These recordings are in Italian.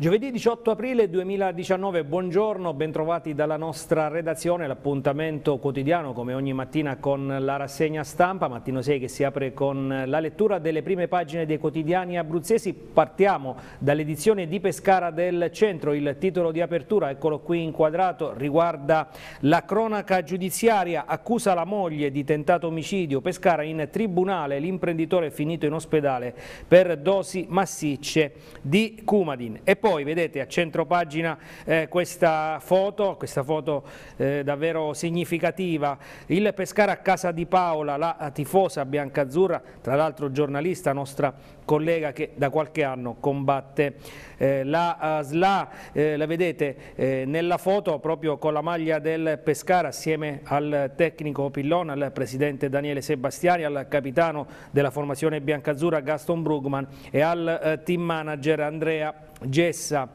Giovedì 18 aprile 2019, buongiorno, bentrovati dalla nostra redazione, l'appuntamento quotidiano come ogni mattina con la rassegna stampa, mattino 6 che si apre con la lettura delle prime pagine dei quotidiani abruzzesi. Partiamo dall'edizione di Pescara del Centro, il titolo di apertura, eccolo qui inquadrato, riguarda la cronaca giudiziaria, accusa la moglie di tentato omicidio, Pescara in tribunale, l'imprenditore è finito in ospedale per dosi massicce di Cumadin. E poi poi vedete a centro pagina eh, questa foto, questa foto eh, davvero significativa, il Pescara a casa di Paola, la tifosa biancazzurra, tra l'altro giornalista, nostra collega che da qualche anno combatte eh, la eh, SLA, eh, la vedete eh, nella foto proprio con la maglia del Pescara assieme al tecnico Pillon, al presidente Daniele Sebastiani, al capitano della formazione biancazzurra Gaston Brugman e al team manager Andrea Gessa.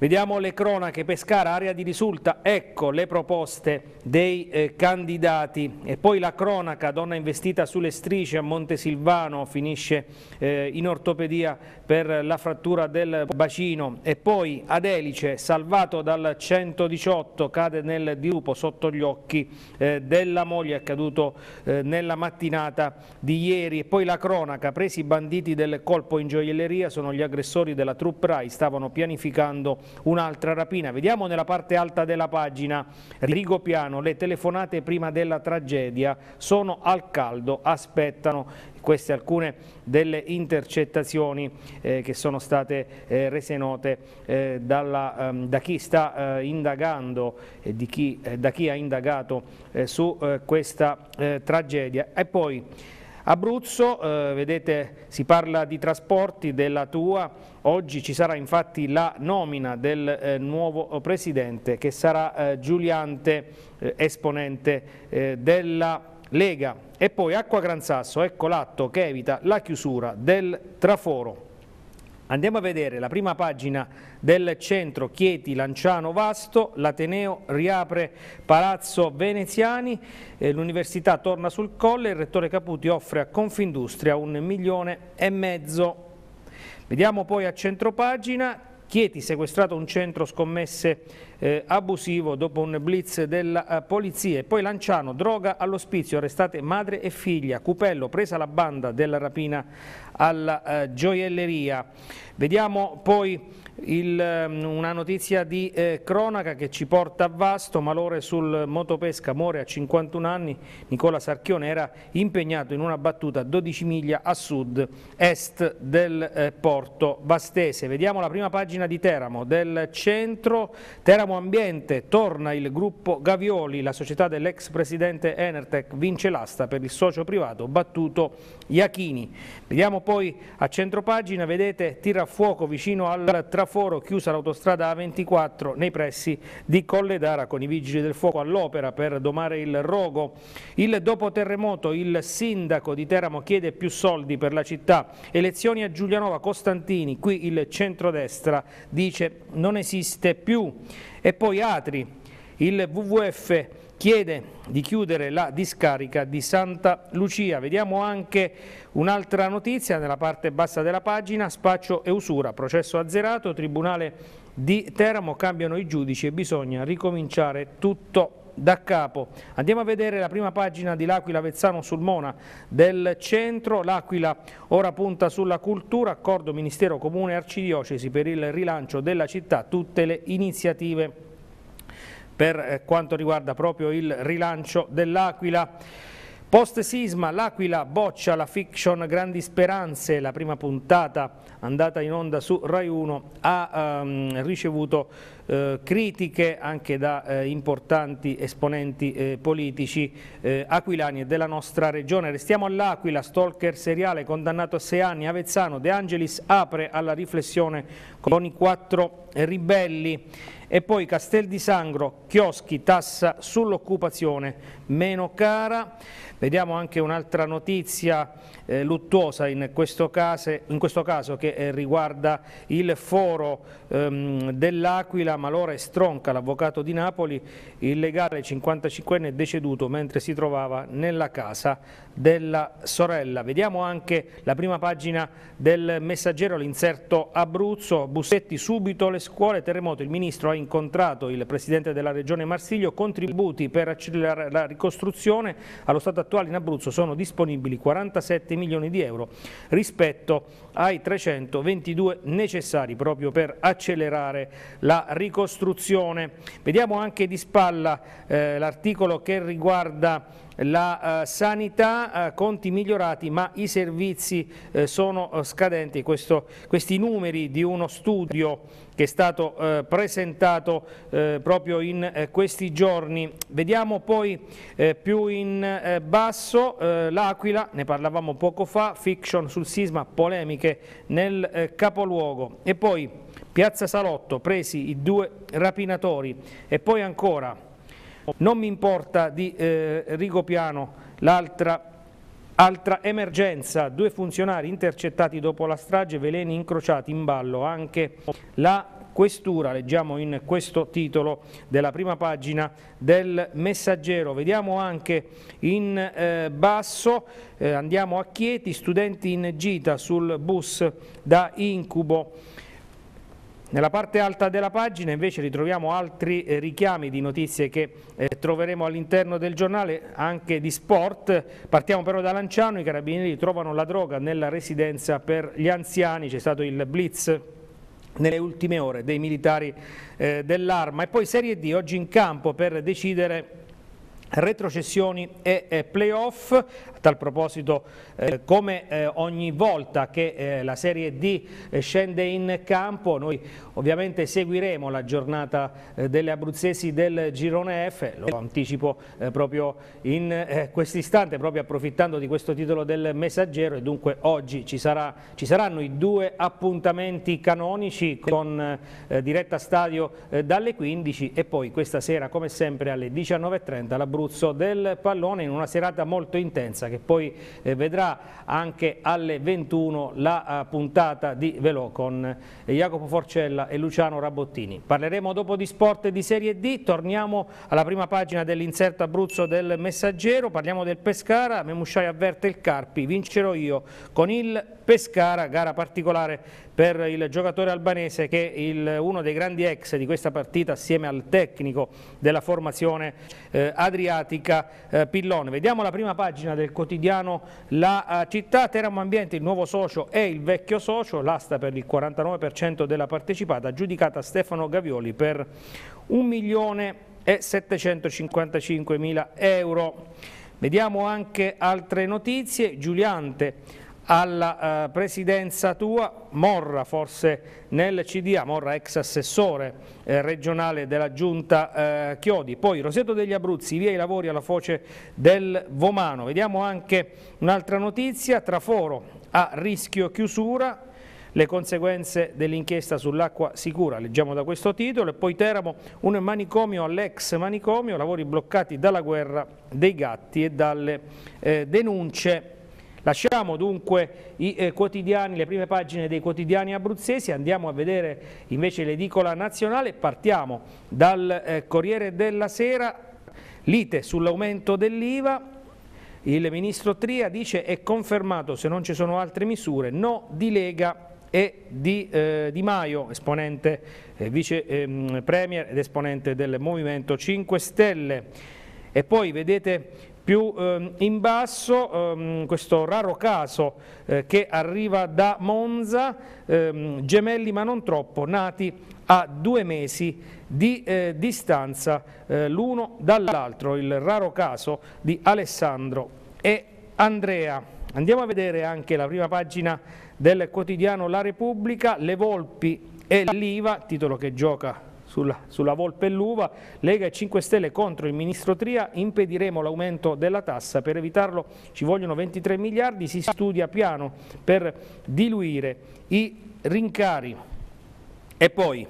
Vediamo le cronache, Pescara, area di risulta, ecco le proposte dei eh, candidati e poi la cronaca, donna investita sulle strisce a Montesilvano, finisce eh, in ortopedia per la frattura del bacino e poi Adelice, salvato dal 118, cade nel dirupo sotto gli occhi eh, della moglie, accaduto eh, nella mattinata di ieri e poi la cronaca, presi i banditi del colpo in gioielleria sono gli aggressori della Trupp Rai, stavano pianificando un'altra rapina. Vediamo nella parte alta della pagina, Rigo Piano, le telefonate prima della tragedia sono al caldo, aspettano queste alcune delle intercettazioni eh, che sono state eh, rese note eh, dalla, ehm, da chi sta eh, indagando e eh, di chi, eh, da chi ha indagato su questa tragedia. E poi Abruzzo, eh, vedete si parla di trasporti, della tua, oggi ci sarà infatti la nomina del eh, nuovo presidente che sarà eh, Giuliante, eh, esponente eh, della Lega. E poi Acqua Gran Sasso, ecco l'atto che evita la chiusura del traforo. Andiamo a vedere la prima pagina del centro Chieti Lanciano Vasto, l'Ateneo riapre Palazzo Veneziani, eh, l'università torna sul colle, il rettore Caputi offre a Confindustria un milione e mezzo. Vediamo poi a centro pagina Chieti sequestrato un centro scommesse eh, abusivo dopo un blitz della eh, polizia. E poi Lanciano, droga all'ospizio, arrestate madre e figlia. Cupello, presa la banda della rapina alla eh, gioielleria. Vediamo poi il, ehm, una notizia di eh, cronaca che ci porta a Vasto, malore sul motopesca, muore a 51 anni, Nicola Sarchione era impegnato in una battuta 12 miglia a sud-est del eh, porto vastese. Vediamo la prima pagina di Teramo, del centro Teramo Ambiente, torna il gruppo Gavioli, la società dell'ex presidente Enertec vince l'asta per il socio privato battuto Iachini. Vediamo poi a centro pagina, vedete tira fuoco vicino al trafondo semaforo chiusa l'autostrada A24 nei pressi di Colle d'Ara con i vigili del fuoco all'opera per domare il rogo. Il dopo terremoto il sindaco di Teramo chiede più soldi per la città. Elezioni a Giulianova Costantini, qui il centrodestra dice non esiste più. E poi Atri, il WWF chiede di chiudere la discarica di Santa Lucia. Vediamo anche un'altra notizia nella parte bassa della pagina, spaccio e usura, processo azzerato, Tribunale di Teramo, cambiano i giudici e bisogna ricominciare tutto da capo. Andiamo a vedere la prima pagina di L'Aquila Vezzano Sulmona del centro. L'Aquila ora punta sulla cultura, accordo Ministero Comune Arcidiocesi per il rilancio della città, tutte le iniziative per eh, quanto riguarda proprio il rilancio dell'Aquila. Post sisma, l'Aquila boccia la fiction Grandi Speranze, la prima puntata andata in onda su Rai 1 ha ehm, ricevuto eh, critiche anche da eh, importanti esponenti eh, politici eh, aquilani e della nostra regione. Restiamo all'Aquila, stalker seriale condannato a sei anni, Avezzano, De Angelis apre alla riflessione con i quattro ribelli e poi Castel di Sangro, chioschi, tassa sull'occupazione meno cara. Vediamo anche un'altra notizia eh, luttuosa in questo, caso, in questo caso che eh, riguarda il foro ehm, dell'Aquila Malora e Stronca, l'avvocato di Napoli, il legale 55enne è deceduto mentre si trovava nella casa della sorella. Vediamo anche la prima pagina del messaggero, l'inserto Abruzzo, Bussetti subito le scuole, terremoto, il ministro ha incontrato il presidente della regione Marsiglio, contributi per accelerare la ricostruzione, allo stato attuale in Abruzzo sono disponibili 47 milioni di euro rispetto ai 322 necessari proprio per accelerare la ricostruzione. Vediamo anche di spalla eh, l'articolo che riguarda la eh, sanità, eh, conti migliorati ma i servizi eh, sono eh, scadenti, Questo, questi numeri di uno studio che è stato eh, presentato proprio in questi giorni. Vediamo poi più in basso l'Aquila, ne parlavamo poco fa, fiction sul sisma, polemiche nel capoluogo e poi Piazza Salotto presi i due rapinatori e poi ancora non mi importa di eh, Rigopiano l'altra Altra emergenza, due funzionari intercettati dopo la strage, veleni incrociati in ballo, anche la questura, leggiamo in questo titolo della prima pagina del messaggero. Vediamo anche in eh, basso, eh, andiamo a Chieti, studenti in gita sul bus da incubo nella parte alta della pagina invece ritroviamo altri eh, richiami di notizie che eh, troveremo all'interno del giornale, anche di sport. Partiamo però da Lanciano, i carabinieri trovano la droga nella residenza per gli anziani, c'è stato il blitz nelle ultime ore dei militari eh, dell'arma. E poi Serie D oggi in campo per decidere retrocessioni e playoff tal proposito, eh, come eh, ogni volta che eh, la Serie D eh, scende in campo, noi ovviamente seguiremo la giornata eh, delle abruzzesi del girone F, lo anticipo eh, proprio in quest'istante, proprio approfittando di questo titolo del messaggero e dunque oggi ci, sarà, ci saranno i due appuntamenti canonici con diretta stadio dalle 15 e poi questa sera come sempre alle 19.30 l'Abruzzo del pallone in una serata molto intensa che poi eh, vedrà anche alle 21 la eh, puntata di Velo con eh, Jacopo Forcella e Luciano Rabottini. Parleremo dopo di sport di Serie D, torniamo alla prima pagina dell'inserto Abruzzo del Messaggero, parliamo del Pescara, Memusciai avverte il Carpi, vincerò io con il Pescara, gara particolare per il giocatore albanese che è il, uno dei grandi ex di questa partita assieme al tecnico della formazione eh, adriatica eh, Pillone. Vediamo la prima pagina del quotidiano La eh, Città, Teramo Ambiente, il nuovo socio e il vecchio socio, l'asta per il 49% della partecipata giudicata Stefano Gavioli per 1.755.000 euro. Vediamo anche altre notizie, Giuliante alla eh, presidenza tua Morra, forse nel CDA, Morra ex assessore eh, regionale della giunta eh, Chiodi, poi Roseto degli Abruzzi, via i lavori alla foce del Vomano. Vediamo anche un'altra notizia, Traforo a rischio chiusura, le conseguenze dell'inchiesta sull'acqua sicura, leggiamo da questo titolo, e poi Teramo, un manicomio all'ex manicomio, lavori bloccati dalla guerra dei gatti e dalle eh, denunce Lasciamo dunque i eh, quotidiani, le prime pagine dei quotidiani abruzzesi, andiamo a vedere invece l'edicola nazionale, partiamo dal eh, Corriere della Sera, lite sull'aumento dell'IVA, il ministro Tria dice è confermato se non ci sono altre misure, no di Lega e di, eh, di Maio, esponente, eh, vice ehm, premier ed esponente del Movimento 5 Stelle. E poi vedete più ehm, in basso ehm, questo raro caso eh, che arriva da Monza, ehm, gemelli ma non troppo, nati a due mesi di eh, distanza eh, l'uno dall'altro, il raro caso di Alessandro e Andrea. Andiamo a vedere anche la prima pagina del quotidiano La Repubblica, Le Volpi e l'Iva, titolo che gioca sulla, sulla volpe e l'uva, Lega e 5 Stelle contro il ministro Tria, impediremo l'aumento della tassa, per evitarlo ci vogliono 23 miliardi, si studia piano per diluire i rincari. E poi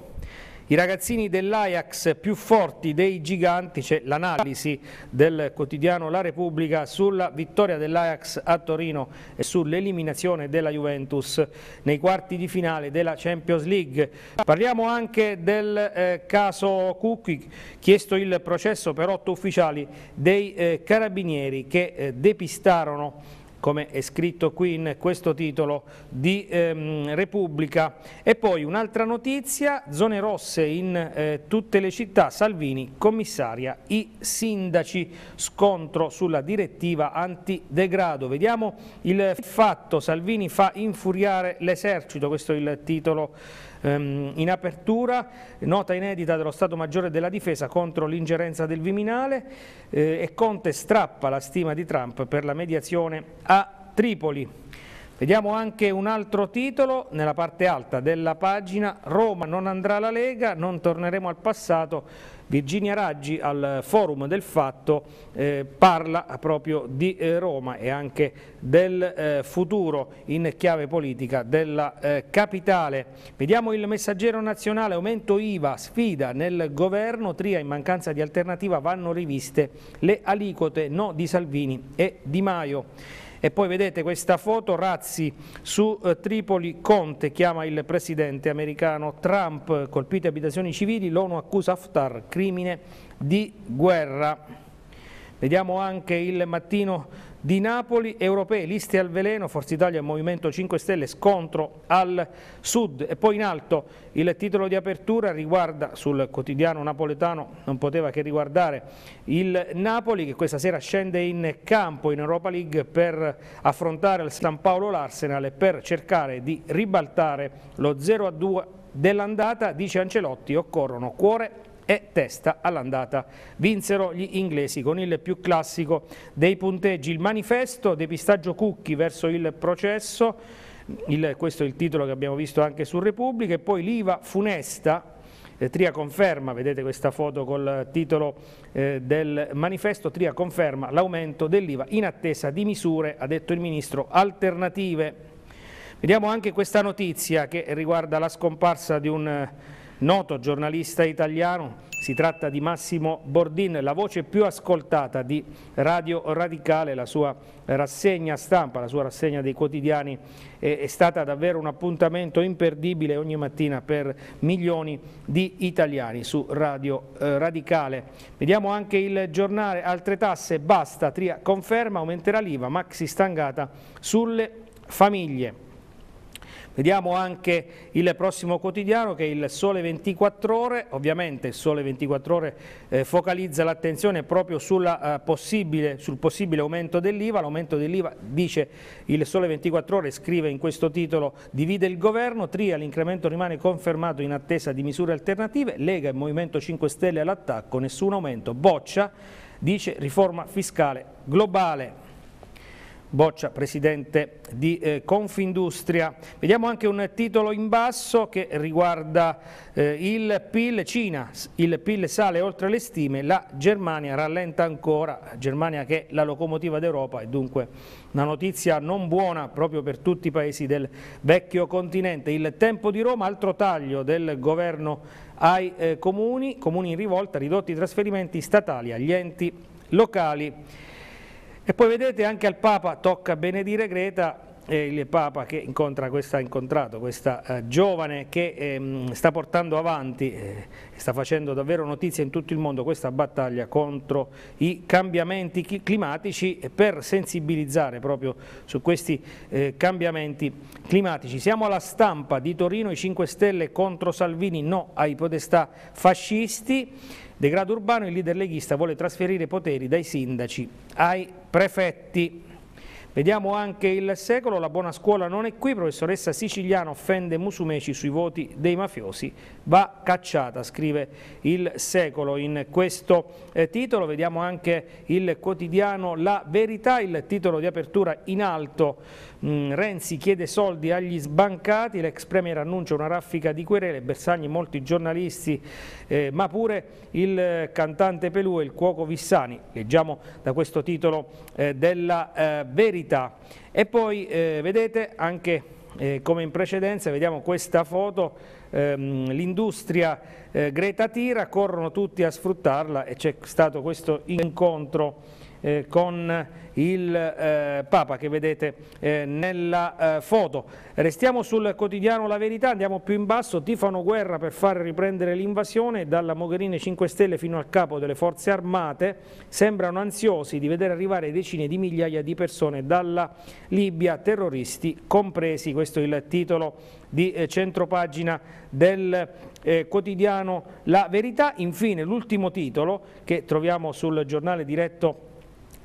i ragazzini dell'Ajax più forti dei giganti, c'è l'analisi del quotidiano La Repubblica sulla vittoria dell'Ajax a Torino e sull'eliminazione della Juventus nei quarti di finale della Champions League. Parliamo anche del eh, caso Cucchi, chiesto il processo per otto ufficiali dei eh, carabinieri che eh, depistarono come è scritto qui in questo titolo, di ehm, Repubblica. E poi un'altra notizia, zone rosse in eh, tutte le città, Salvini commissaria i sindaci, scontro sulla direttiva antidegrado. Vediamo il fatto, Salvini fa infuriare l'esercito, questo è il titolo Ehm, in apertura nota inedita dello Stato Maggiore della Difesa contro l'ingerenza del Viminale eh, e Conte strappa la stima di Trump per la mediazione a Tripoli. Vediamo anche un altro titolo nella parte alta della pagina, Roma non andrà alla Lega, non torneremo al passato, Virginia Raggi al forum del fatto eh, parla proprio di eh, Roma e anche del eh, futuro in chiave politica della eh, capitale. Vediamo il messaggero nazionale, aumento IVA, sfida nel governo, Tria in mancanza di alternativa vanno riviste le aliquote no di Salvini e Di Maio. E poi vedete questa foto, Razzi su eh, Tripoli, Conte chiama il presidente americano Trump, colpite abitazioni civili, l'ONU accusa Haftar, crimine di guerra. Vediamo anche il mattino di Napoli, europee, liste al veleno, Forza Italia Movimento 5 Stelle, scontro al sud. E poi in alto il titolo di apertura riguarda sul quotidiano napoletano, non poteva che riguardare il Napoli che questa sera scende in campo in Europa League per affrontare il San Paolo l'Arsenal e per cercare di ribaltare lo 0-2 dell'andata, dice Ancelotti, occorrono cuore e testa all'andata. Vinsero gli inglesi con il più classico dei punteggi, il manifesto, depistaggio Cucchi verso il processo, il, questo è il titolo che abbiamo visto anche su Repubblica, e poi l'IVA funesta, eh, Tria conferma, vedete questa foto col titolo eh, del manifesto, Tria conferma l'aumento dell'IVA in attesa di misure, ha detto il Ministro, alternative. Vediamo anche questa notizia che riguarda la scomparsa di un eh, noto giornalista italiano, si tratta di Massimo Bordin, la voce più ascoltata di Radio Radicale, la sua rassegna stampa, la sua rassegna dei quotidiani è, stata davvero un appuntamento imperdibile ogni mattina per milioni di italiani su Radio eh, Radicale. Vediamo anche il giornale, altre tasse, basta, Tria conferma, aumenterà l'IVA, maxi stangata sulle famiglie. Vediamo anche il prossimo quotidiano che è il Sole 24 Ore, ovviamente il Sole 24 Ore eh, focalizza l'attenzione proprio sulla, eh, possibile, sul possibile aumento dell'IVA, l'aumento dell'IVA dice il Sole 24 Ore, scrive in questo titolo divide il governo, Tria l'incremento rimane confermato in attesa di misure alternative, Lega e Movimento 5 Stelle all'attacco, nessun aumento, boccia, dice riforma fiscale globale. Boccia, presidente di eh, Confindustria. Vediamo anche un titolo in basso che riguarda eh, il PIL Cina. Il PIL sale oltre le stime, la Germania rallenta ancora, Germania che è la locomotiva d'Europa e dunque una notizia non buona proprio per tutti i paesi del vecchio continente. Il tempo di Roma, altro taglio del governo ai eh, comuni, comuni in rivolta, ridotti i trasferimenti statali agli enti locali e poi vedete anche al Papa tocca benedire Greta, il Papa che incontra questa, ha incontrato questa eh, giovane che ehm, sta portando avanti, eh, sta facendo davvero notizia in tutto il mondo questa battaglia contro i cambiamenti climatici per sensibilizzare proprio su questi eh, cambiamenti climatici. Siamo alla stampa di Torino, i 5 Stelle contro Salvini, no ai podestà fascisti. Degrado urbano, il leader leghista vuole trasferire poteri dai sindaci ai prefetti. Vediamo anche il secolo, la buona scuola non è qui, professoressa siciliana offende Musumeci sui voti dei mafiosi, va cacciata, scrive il secolo in questo eh, titolo. Vediamo anche il quotidiano La Verità, il titolo di apertura in alto, mh, mm, Renzi chiede soldi agli sbancati, l'ex premier annuncia una raffica di querele, Bersagni, molti giornalisti, eh, ma pure il eh, cantante Pelù e il cuoco Vissani. Leggiamo da questo titolo eh, della eh, verità verità. E poi eh, vedete anche eh, come in precedenza, vediamo questa foto, ehm, l'industria eh, Greta Tira, corrono tutti a sfruttarla e c'è stato questo incontro eh, con il eh, Papa che vedete eh, nella eh, foto. Restiamo sul quotidiano La Verità, andiamo più in basso, tifano guerra per far riprendere l'invasione, dalla Mogherini 5 Stelle fino al capo delle forze armate, sembrano ansiosi di vedere arrivare decine di migliaia di persone dalla Libia, terroristi compresi, questo è il titolo di eh, centropagina del eh, quotidiano La Verità. Infine l'ultimo titolo che troviamo sul giornale diretto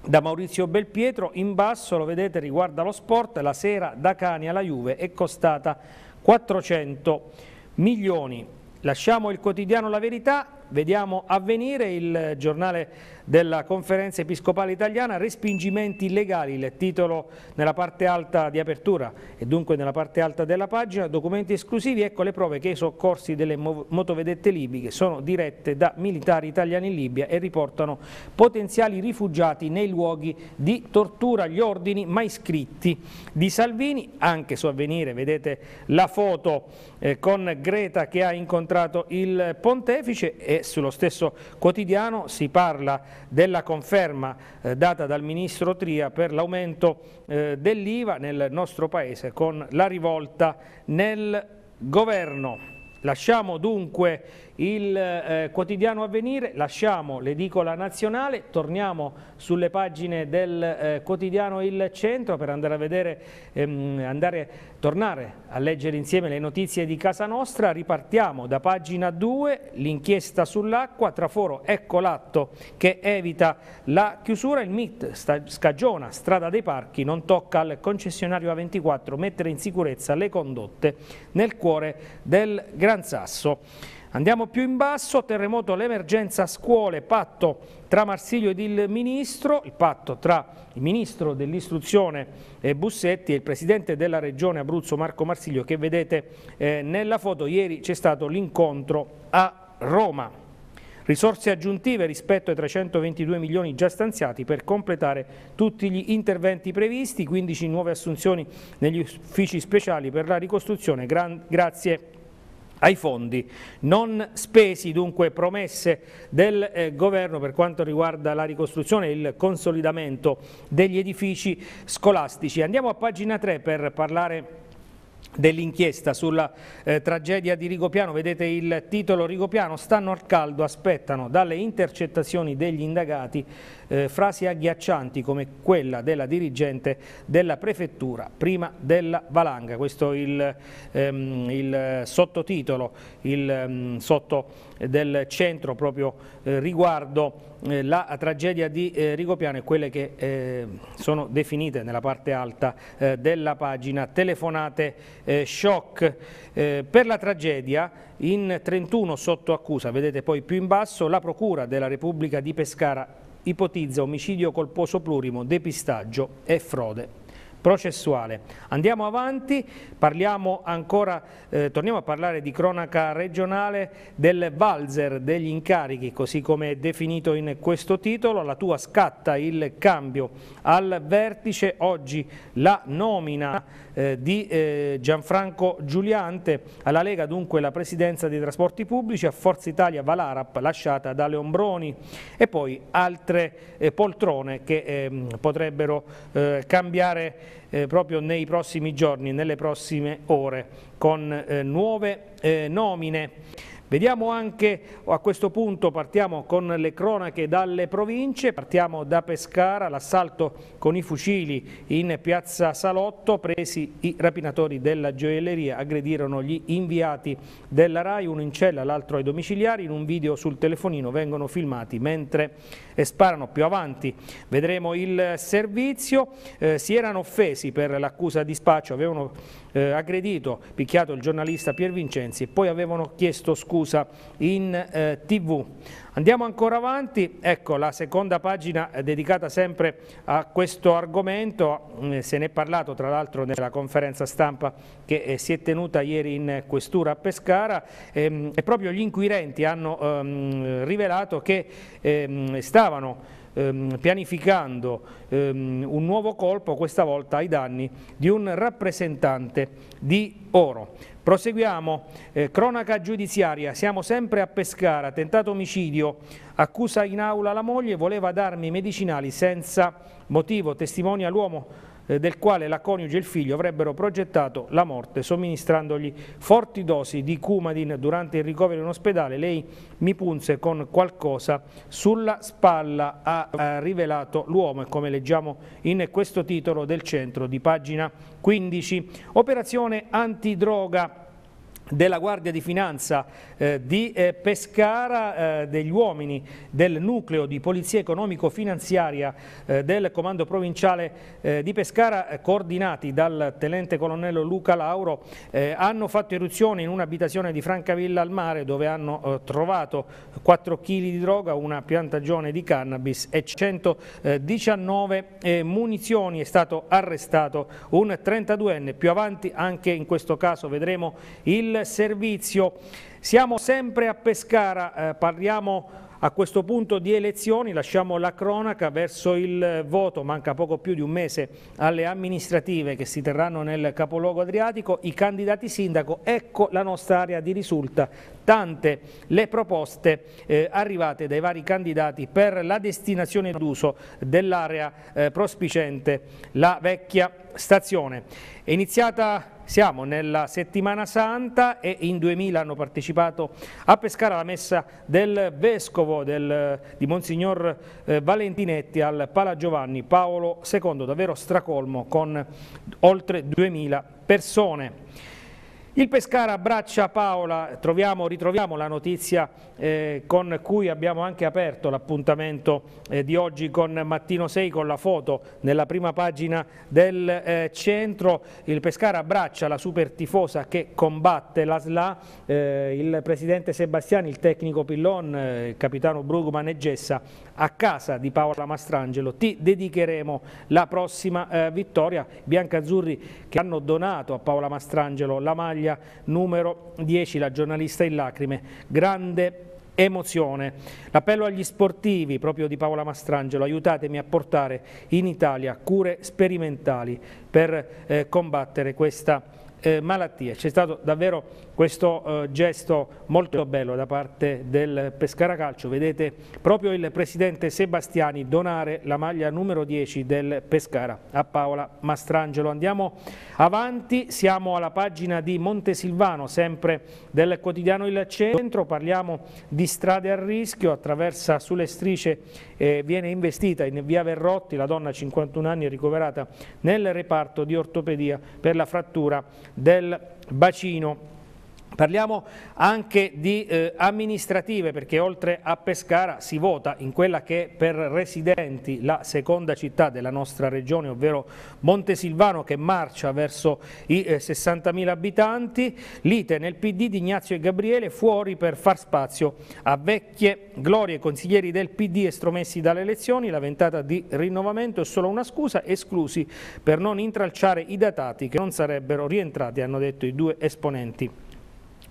da Maurizio Belpietro, in basso lo vedete riguarda lo sport, la sera da Cani alla Juve è costata 400 milioni. Lasciamo il quotidiano La Verità Vediamo avvenire il giornale della conferenza episcopale italiana, respingimenti illegali, il titolo nella parte alta di apertura e dunque nella parte alta della pagina, documenti esclusivi, ecco le prove che i soccorsi delle motovedette libiche sono dirette da militari italiani in Libia e riportano potenziali rifugiati nei luoghi di tortura, gli ordini mai scritti di Salvini, anche su avvenire vedete la foto eh, con Greta che ha incontrato il pontefice e sullo stesso quotidiano si parla della conferma eh, data dal ministro Tria per l'aumento eh, dell'IVA nel nostro paese con la rivolta nel governo. Lasciamo dunque il eh, quotidiano avvenire, lasciamo l'edicola nazionale, torniamo sulle pagine del eh, quotidiano Il Centro per andare a vedere, ehm, andare tornare a leggere insieme le notizie di casa nostra, ripartiamo da pagina 2, l'inchiesta sull'acqua, traforo ecco l'atto che evita la chiusura, il MIT sta, scagiona strada dei parchi, non tocca al concessionario A24 mettere in sicurezza le condotte nel cuore del Gran Sasso. Andiamo più in basso, terremoto all'emergenza scuole, patto tra Marsiglio ed il ministro, il patto tra il ministro dell'istruzione Bussetti e il presidente della regione Abruzzo Marco Marsiglio che vedete eh, nella foto. Ieri c'è stato l'incontro a Roma. Risorse aggiuntive rispetto ai 322 milioni già stanziati per completare tutti gli interventi previsti, 15 nuove assunzioni negli uffici speciali per la ricostruzione. Gran grazie ai fondi non spesi, dunque promesse del eh, governo per quanto riguarda la ricostruzione e il consolidamento degli edifici scolastici. Andiamo a pagina 3 per parlare dell'inchiesta sulla eh, tragedia di Rigopiano, vedete il titolo Rigopiano, stanno al caldo, aspettano dalle intercettazioni degli indagati eh, frasi agghiaccianti come quella della dirigente della prefettura prima della valanga. Questo è il, ehm, il sottotitolo, il ehm, sotto del centro proprio eh, riguardo eh, la tragedia di eh, Rigopiano e quelle che eh, sono definite nella parte alta eh, della pagina telefonate eh, shock. per la tragedia in 31 sotto accusa, vedete poi più in basso, la Procura della Repubblica di Pescara ipotizza omicidio colposo plurimo, depistaggio e frode processuale. Andiamo avanti, ancora, eh, torniamo a parlare di cronaca regionale del valzer degli incarichi, così come è definito in questo titolo, la tua scatta il cambio al vertice, oggi la nomina eh, di eh, Gianfranco Giuliante. Alla Lega dunque la presidenza dei trasporti pubblici, a Forza Italia Valarap lasciata da Leombroni e poi altre eh, poltrone che ehm, potrebbero eh, cambiare eh, proprio nei prossimi giorni, nelle prossime ore con eh, nuove nomine. Vediamo anche a questo punto, partiamo con le cronache dalle province, partiamo da Pescara, l'assalto con i fucili in piazza Salotto, presi i rapinatori della gioielleria, aggredirono gli inviati della RAI, uno in cella, l'altro ai domiciliari, in un video sul telefonino vengono filmati mentre e sparano più avanti. Vedremo il servizio, eh, si erano offesi per l'accusa di spaccio, avevano eh, aggredito, picchiato il giornalista Pier Vincenzi e poi avevano chiesto scusa in eh, tv. Andiamo ancora avanti, ecco la seconda pagina eh, dedicata sempre a questo argomento, mm, eh, se ne è parlato tra l'altro nella conferenza stampa che eh, si è tenuta ieri in questura a Pescara ehm, e proprio gli inquirenti hanno ehm, rivelato che ehm, stavano ehm, pianificando ehm, un nuovo colpo, questa volta ai danni di un rappresentante di Oro. Proseguiamo, eh, cronaca giudiziaria, siamo sempre a Pescara, tentato omicidio, accusa in aula la moglie, voleva darmi medicinali senza motivo, testimonia l'uomo eh, del quale la coniuge e il figlio avrebbero progettato la morte, somministrandogli forti dosi di Coumadin durante il ricovero in ospedale. Lei mi punse con qualcosa sulla spalla, ha rivelato l'uomo e come leggiamo in questo titolo del centro di pagina 15. Operazione antidroga della Guardia di Finanza eh, di eh, Pescara, eh, degli uomini del nucleo di Polizia Economico-Finanziaria eh, del Comando Provinciale eh, di Pescara, eh, coordinati dal Tenente Colonnello Luca Lauro, hanno fatto irruzione in un'abitazione di Francavilla al Mare dove hanno trovato 4 kg di droga, una piantagione di cannabis e 119 munizioni. È stato arrestato un 32enne. Più avanti anche in questo caso vedremo il servizio. Siamo sempre a Pescara, eh, parliamo a questo punto di elezioni, lasciamo la cronaca verso il eh, voto, manca poco più di un mese alle amministrative che si terranno nel capoluogo adriatico, i candidati sindaco, ecco la nostra area di risulta, tante le proposte eh, arrivate dai vari candidati per la destinazione d'uso dell'area eh, prospicente, la vecchia stazione. È iniziata siamo nella settimana santa e in 2000 hanno partecipato a Pescara la messa del Vescovo del, di Monsignor eh, Valentinetti al Pala Giovanni Paolo II, davvero stracolmo con oltre 2000 persone. Il Pescara abbraccia Paola, Troviamo, ritroviamo la notizia eh, con cui abbiamo anche aperto l'appuntamento eh, di oggi con Mattino 6 con la foto nella prima pagina del eh, centro. Il Pescara abbraccia la super tifosa che combatte la SLA, eh, il presidente Sebastiani, il tecnico Pillon, eh, il capitano Brugman e Gessa a casa di Paola Mastrangelo. Ti dedicheremo la prossima eh, vittoria. Bianca Azzurri che hanno donato a Paola Mastrangelo la maglia Italia numero 10, la giornalista in lacrime. Grande emozione. L'appello agli sportivi, proprio di Paola Mastrangelo, aiutatemi a portare in Italia cure sperimentali per eh, combattere questa eh, malattia. C'è stato davvero questo eh, gesto molto bello da parte del Pescara Calcio. Vedete proprio il presidente Sebastiani donare la maglia numero 10 del Pescara a Paola Mastrangelo. Andiamo avanti, siamo alla pagina di Montesilvano, sempre del quotidiano Il Centro, parliamo di strade a rischio, attraversa sulle strisce eh, viene investita in via Verrotti, la donna 51 anni è ricoverata nel reparto di ortopedia per la frattura del bacino Parliamo anche di eh, amministrative perché oltre a Pescara si vota in quella che è per residenti la seconda città della nostra regione, ovvero Montesilvano che marcia verso i eh, 60.000 abitanti, lite nel PD di Ignazio e Gabriele fuori per far spazio a vecchie glorie, consiglieri del PD estromessi dalle elezioni, la ventata di rinnovamento è solo una scusa, esclusi per non intralciare i datati che non sarebbero rientrati, hanno detto i due esponenti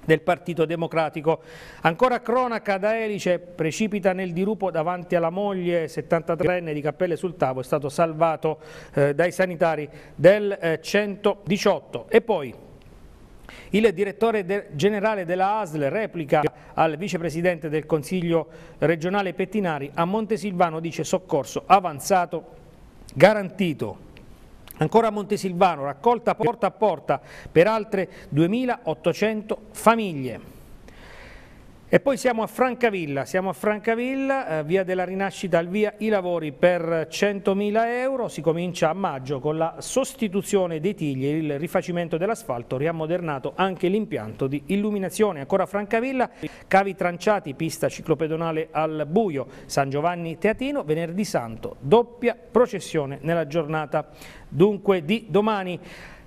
del Partito Democratico. Ancora cronaca da Elice, precipita nel dirupo davanti alla moglie 73enne di Cappelle sul Tavo, è stato salvato eh, dai sanitari del eh, 118. E poi il direttore de generale della ASL replica al vicepresidente del Consiglio regionale Pettinari, a Montesilvano dice soccorso avanzato garantito. Ancora a Montesilvano, raccolta porta a porta per altre 2.800 famiglie. E poi siamo a Francavilla, siamo a Francavilla eh, via della Rinascita al via i lavori per 100.000 euro, si comincia a maggio con la sostituzione dei tigli, il rifacimento dell'asfalto, riammodernato anche l'impianto di illuminazione. Ancora Francavilla, cavi tranciati, pista ciclopedonale al buio, San Giovanni Teatino, venerdì santo, doppia processione nella giornata dunque di domani.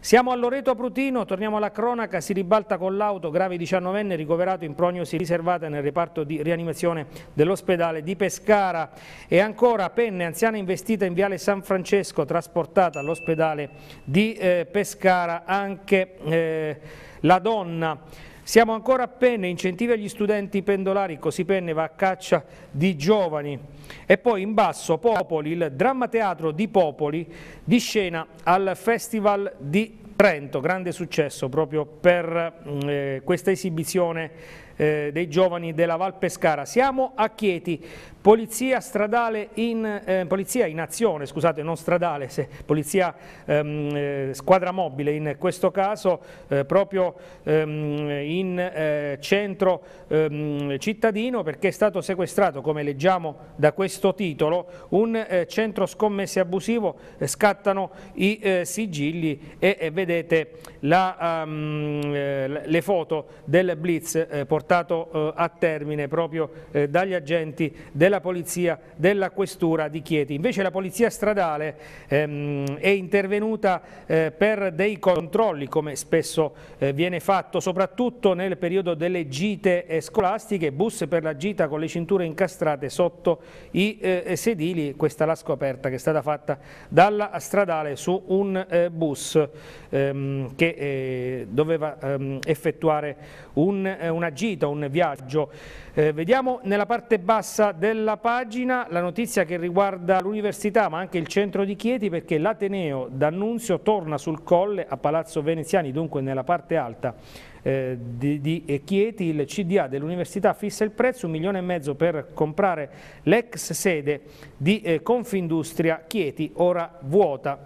Siamo a Loreto Prutino, torniamo alla cronaca, si ribalta con l'auto, grave 19enne ricoverato in prognosi riservata nel reparto di rianimazione dell'ospedale di Pescara e ancora Penne, anziana investita in Viale San Francesco, trasportata all'ospedale di eh, Pescara anche eh, la donna. Siamo ancora a penne, incentivi agli studenti pendolari, così penne va a caccia di giovani. E poi in basso Popoli, il dramma teatro di Popoli, di scena al Festival di Trento, grande successo proprio per mm, eh, questa esibizione eh, dei giovani della Val Pescara. Siamo a Chieti, Polizia stradale in, eh, polizia in azione, scusate, non stradale, se, polizia ehm, eh, squadra mobile in questo caso, eh, proprio ehm, in eh, centro ehm, cittadino perché è stato sequestrato, come leggiamo da questo titolo, un eh, centro scommesse abusivo, scattano i sigilli e, e vedete la, ehm, le foto del blitz portato a termine proprio dagli agenti della della polizia della questura di Chieti. Invece la polizia stradale ehm, è intervenuta eh, per dei controlli, come spesso eh, viene fatto, soprattutto nel periodo delle gite eh, scolastiche, bus per la gita con le cinture incastrate sotto i eh, sedili, questa è la scoperta che è stata fatta dalla stradale su un eh, bus ehm, che eh, doveva ehm, effettuare un, una gita, un viaggio eh, vediamo nella parte bassa della pagina la notizia che riguarda l'università ma anche il centro di Chieti perché l'Ateneo d'Annunzio torna sul colle a Palazzo Veneziani, dunque nella parte alta eh, di, di, eh, Chieti, il CDA dell'università fissa il prezzo, un milione e mezzo per comprare l'ex sede di eh, Confindustria Chieti, ora vuota.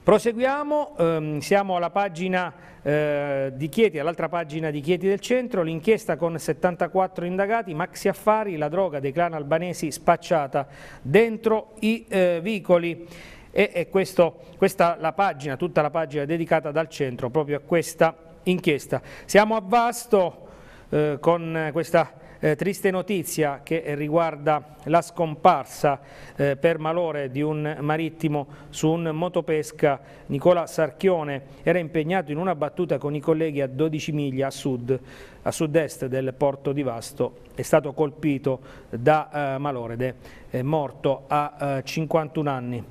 Proseguiamo, ehm, siamo alla pagina eh, di Chieti, all'altra pagina di Chieti del centro, l'inchiesta con 74 indagati, maxi affari, la droga dei clan albanesi spacciata dentro i eh, vicoli e, e questo, questa la pagina, tutta la pagina dedicata dal centro proprio a questa inchiesta. Siamo a Vasto eh, con questa eh, triste notizia che riguarda la scomparsa eh, per malore di un marittimo su un motopesca. Nicola Sarchione era impegnato in una battuta con i colleghi a 12 miglia a sud, a sud-est del porto di Vasto. È stato colpito da eh, malore ed è eh, morto a 51 eh, anni.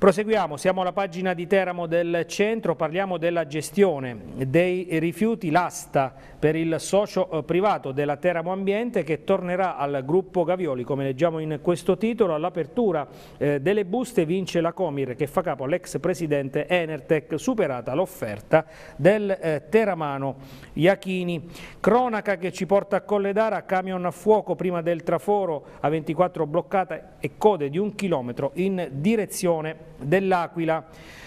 Proseguiamo, siamo alla pagina di Teramo del centro, parliamo della gestione dei rifiuti, l'asta per il socio eh, privato della Teramo Ambiente che tornerà al gruppo Gavioli, come leggiamo in questo titolo, all'apertura eh, delle buste vince la Comir che fa capo all'ex presidente Enertec, superata l'offerta del eh, teramano Iachini. Cronaca che ci porta a collegare a camion a fuoco prima del traforo, A24 bloccata e code di un chilometro in direzione dell'Aquila.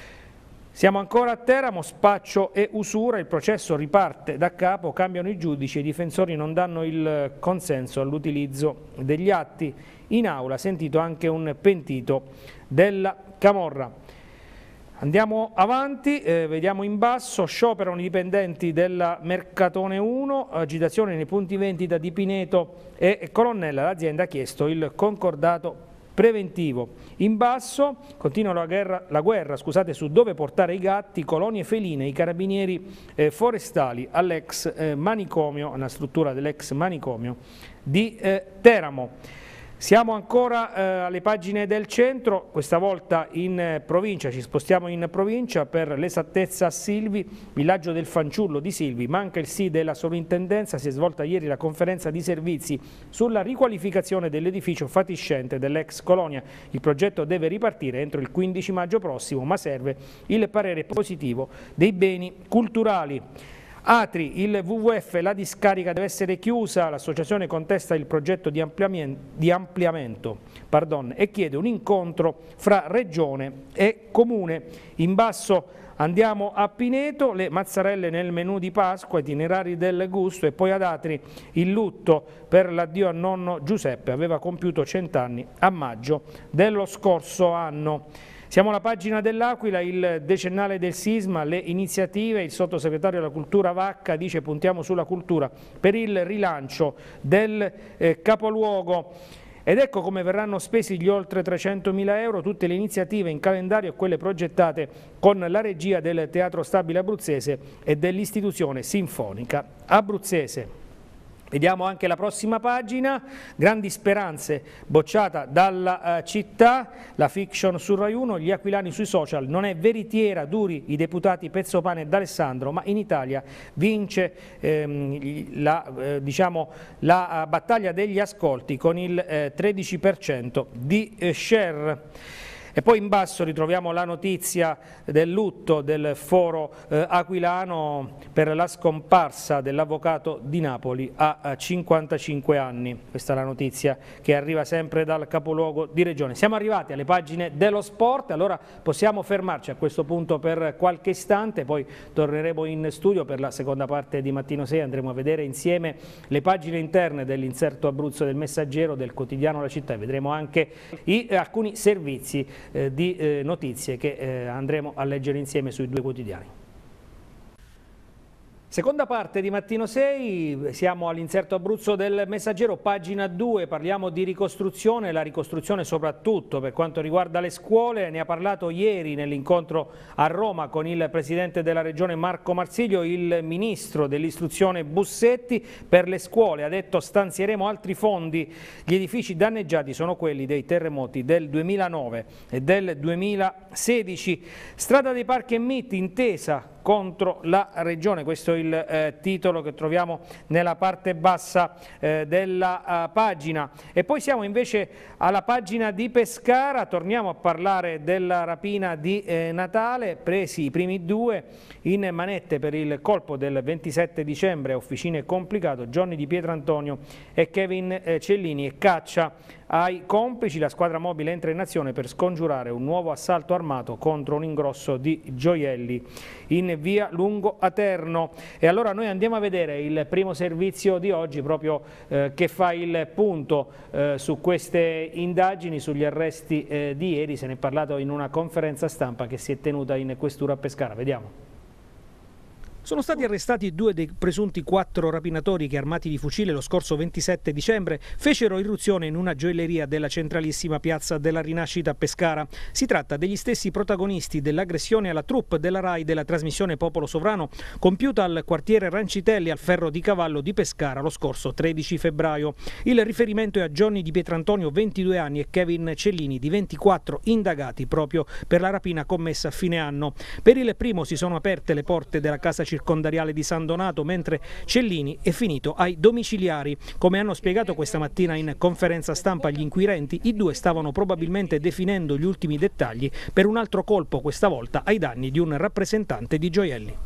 Siamo ancora a Teramo, spaccio e usura, il processo riparte da capo, cambiano i giudici i difensori non danno il consenso all'utilizzo degli atti. In aula sentito anche un pentito della Camorra. Andiamo avanti, eh, vediamo in basso, scioperano i dipendenti della Mercatone 1, agitazione nei punti vendita di Pineto e Colonnella, l'azienda ha chiesto il concordato preventivo. In basso continua la guerra, la guerra scusate, su dove portare i gatti, colonie feline, i carabinieri eh, forestali all'ex eh, manicomio, una struttura dell'ex manicomio di eh, Teramo. Siamo ancora eh, alle pagine del centro, questa volta in eh, provincia, ci spostiamo in provincia per l'esattezza a Silvi, villaggio del fanciullo di Silvi, manca il sì della sovrintendenza, si è svolta ieri la conferenza di servizi sulla riqualificazione dell'edificio fatiscente dell'ex colonia. Il progetto deve ripartire entro il 15 maggio prossimo, ma serve il parere positivo dei beni culturali. Atri, il WWF, la discarica deve essere chiusa, l'associazione contesta il progetto di, ampliamento, di ampliamento pardon, e chiede un incontro fra regione e comune. In basso andiamo a Pineto, le mazzarelle nel menù di Pasqua, itinerari del gusto e poi ad Atri il lutto per l'addio a nonno Giuseppe, aveva compiuto cent'anni a maggio dello scorso anno. Siamo alla pagina dell'Aquila, il decennale del sisma, le iniziative, il sottosegretario della cultura Vacca dice puntiamo sulla cultura per il rilancio del eh, capoluogo. Ed ecco come verranno spesi gli oltre 300 mila euro, tutte le iniziative in calendario e quelle progettate con la regia del Teatro Stabile Abruzzese e dell'Istituzione Sinfonica Abruzzese. Vediamo anche la prossima pagina, grandi speranze bocciata dalla eh, città, la fiction su Rai 1, gli aquilani sui social, non è veritiera, duri i deputati Pezzopane ed Alessandro, ma in Italia vince ehm, la, eh, diciamo, la eh, battaglia degli ascolti con il eh, 13% di eh, share. E poi in basso ritroviamo la notizia del lutto del foro eh, aquilano per la scomparsa dell'avvocato di Napoli a 55 anni. Questa è la notizia che arriva sempre dal capoluogo di regione. Siamo arrivati alle pagine dello sport, allora possiamo fermarci a questo punto per qualche istante, poi torneremo in studio per la seconda parte di Mattino 6, andremo a vedere insieme le pagine interne dell'inserto Abruzzo del Messaggero, del quotidiano La Città e vedremo anche i, alcuni servizi eh, di eh, notizie che eh, andremo a leggere insieme sui due quotidiani. Seconda parte di Mattino 6, siamo all'inserto Abruzzo del Messaggero, pagina 2, parliamo di ricostruzione, la ricostruzione soprattutto per quanto riguarda le scuole, ne ha parlato ieri nell'incontro a Roma con il Presidente della Regione Marco Marsiglio, il Ministro dell'Istruzione Bussetti per le scuole, ha detto stanzieremo altri fondi, gli edifici danneggiati sono quelli dei terremoti del 2009 e del 2016, strada dei parchi e miti intesa contro la Regione, questo è il il eh, titolo che troviamo nella parte bassa eh, della uh, pagina. E poi siamo invece alla pagina di Pescara, torniamo a parlare della rapina di eh, Natale, presi i primi due in manette per il colpo del 27 dicembre, officine complicato, Johnny di Pietrantonio e Kevin eh, Cellini e caccia ai complici. La squadra mobile entra in azione per scongiurare un nuovo assalto armato contro un ingrosso di gioielli in via Lungo Aterno. E allora noi andiamo a vedere il primo servizio di oggi proprio eh, che fa il punto eh, su queste indagini, sugli arresti eh, di ieri. Se ne è parlato in una conferenza stampa che si è tenuta in questura a Pescara. Vediamo. Sono stati arrestati due dei presunti quattro rapinatori che armati di fucile lo scorso 27 dicembre fecero irruzione in una gioielleria della centralissima piazza della Rinascita a Pescara. Si tratta degli stessi protagonisti dell'aggressione alla troupe della RAI della trasmissione Popolo Sovrano compiuta al quartiere Rancitelli al Ferro di Cavallo di Pescara lo scorso 13 febbraio. Il riferimento è a Johnny di Pietrantonio, 22 anni, e Kevin Cellini, di 24, indagati proprio per la rapina commessa a fine anno. Per il primo si sono aperte le porte della casa cittadina circondariale di San Donato, mentre Cellini è finito ai domiciliari. Come hanno spiegato questa mattina in conferenza stampa gli inquirenti, i due stavano probabilmente definendo gli ultimi dettagli per un altro colpo, questa volta ai danni di un rappresentante di gioielli.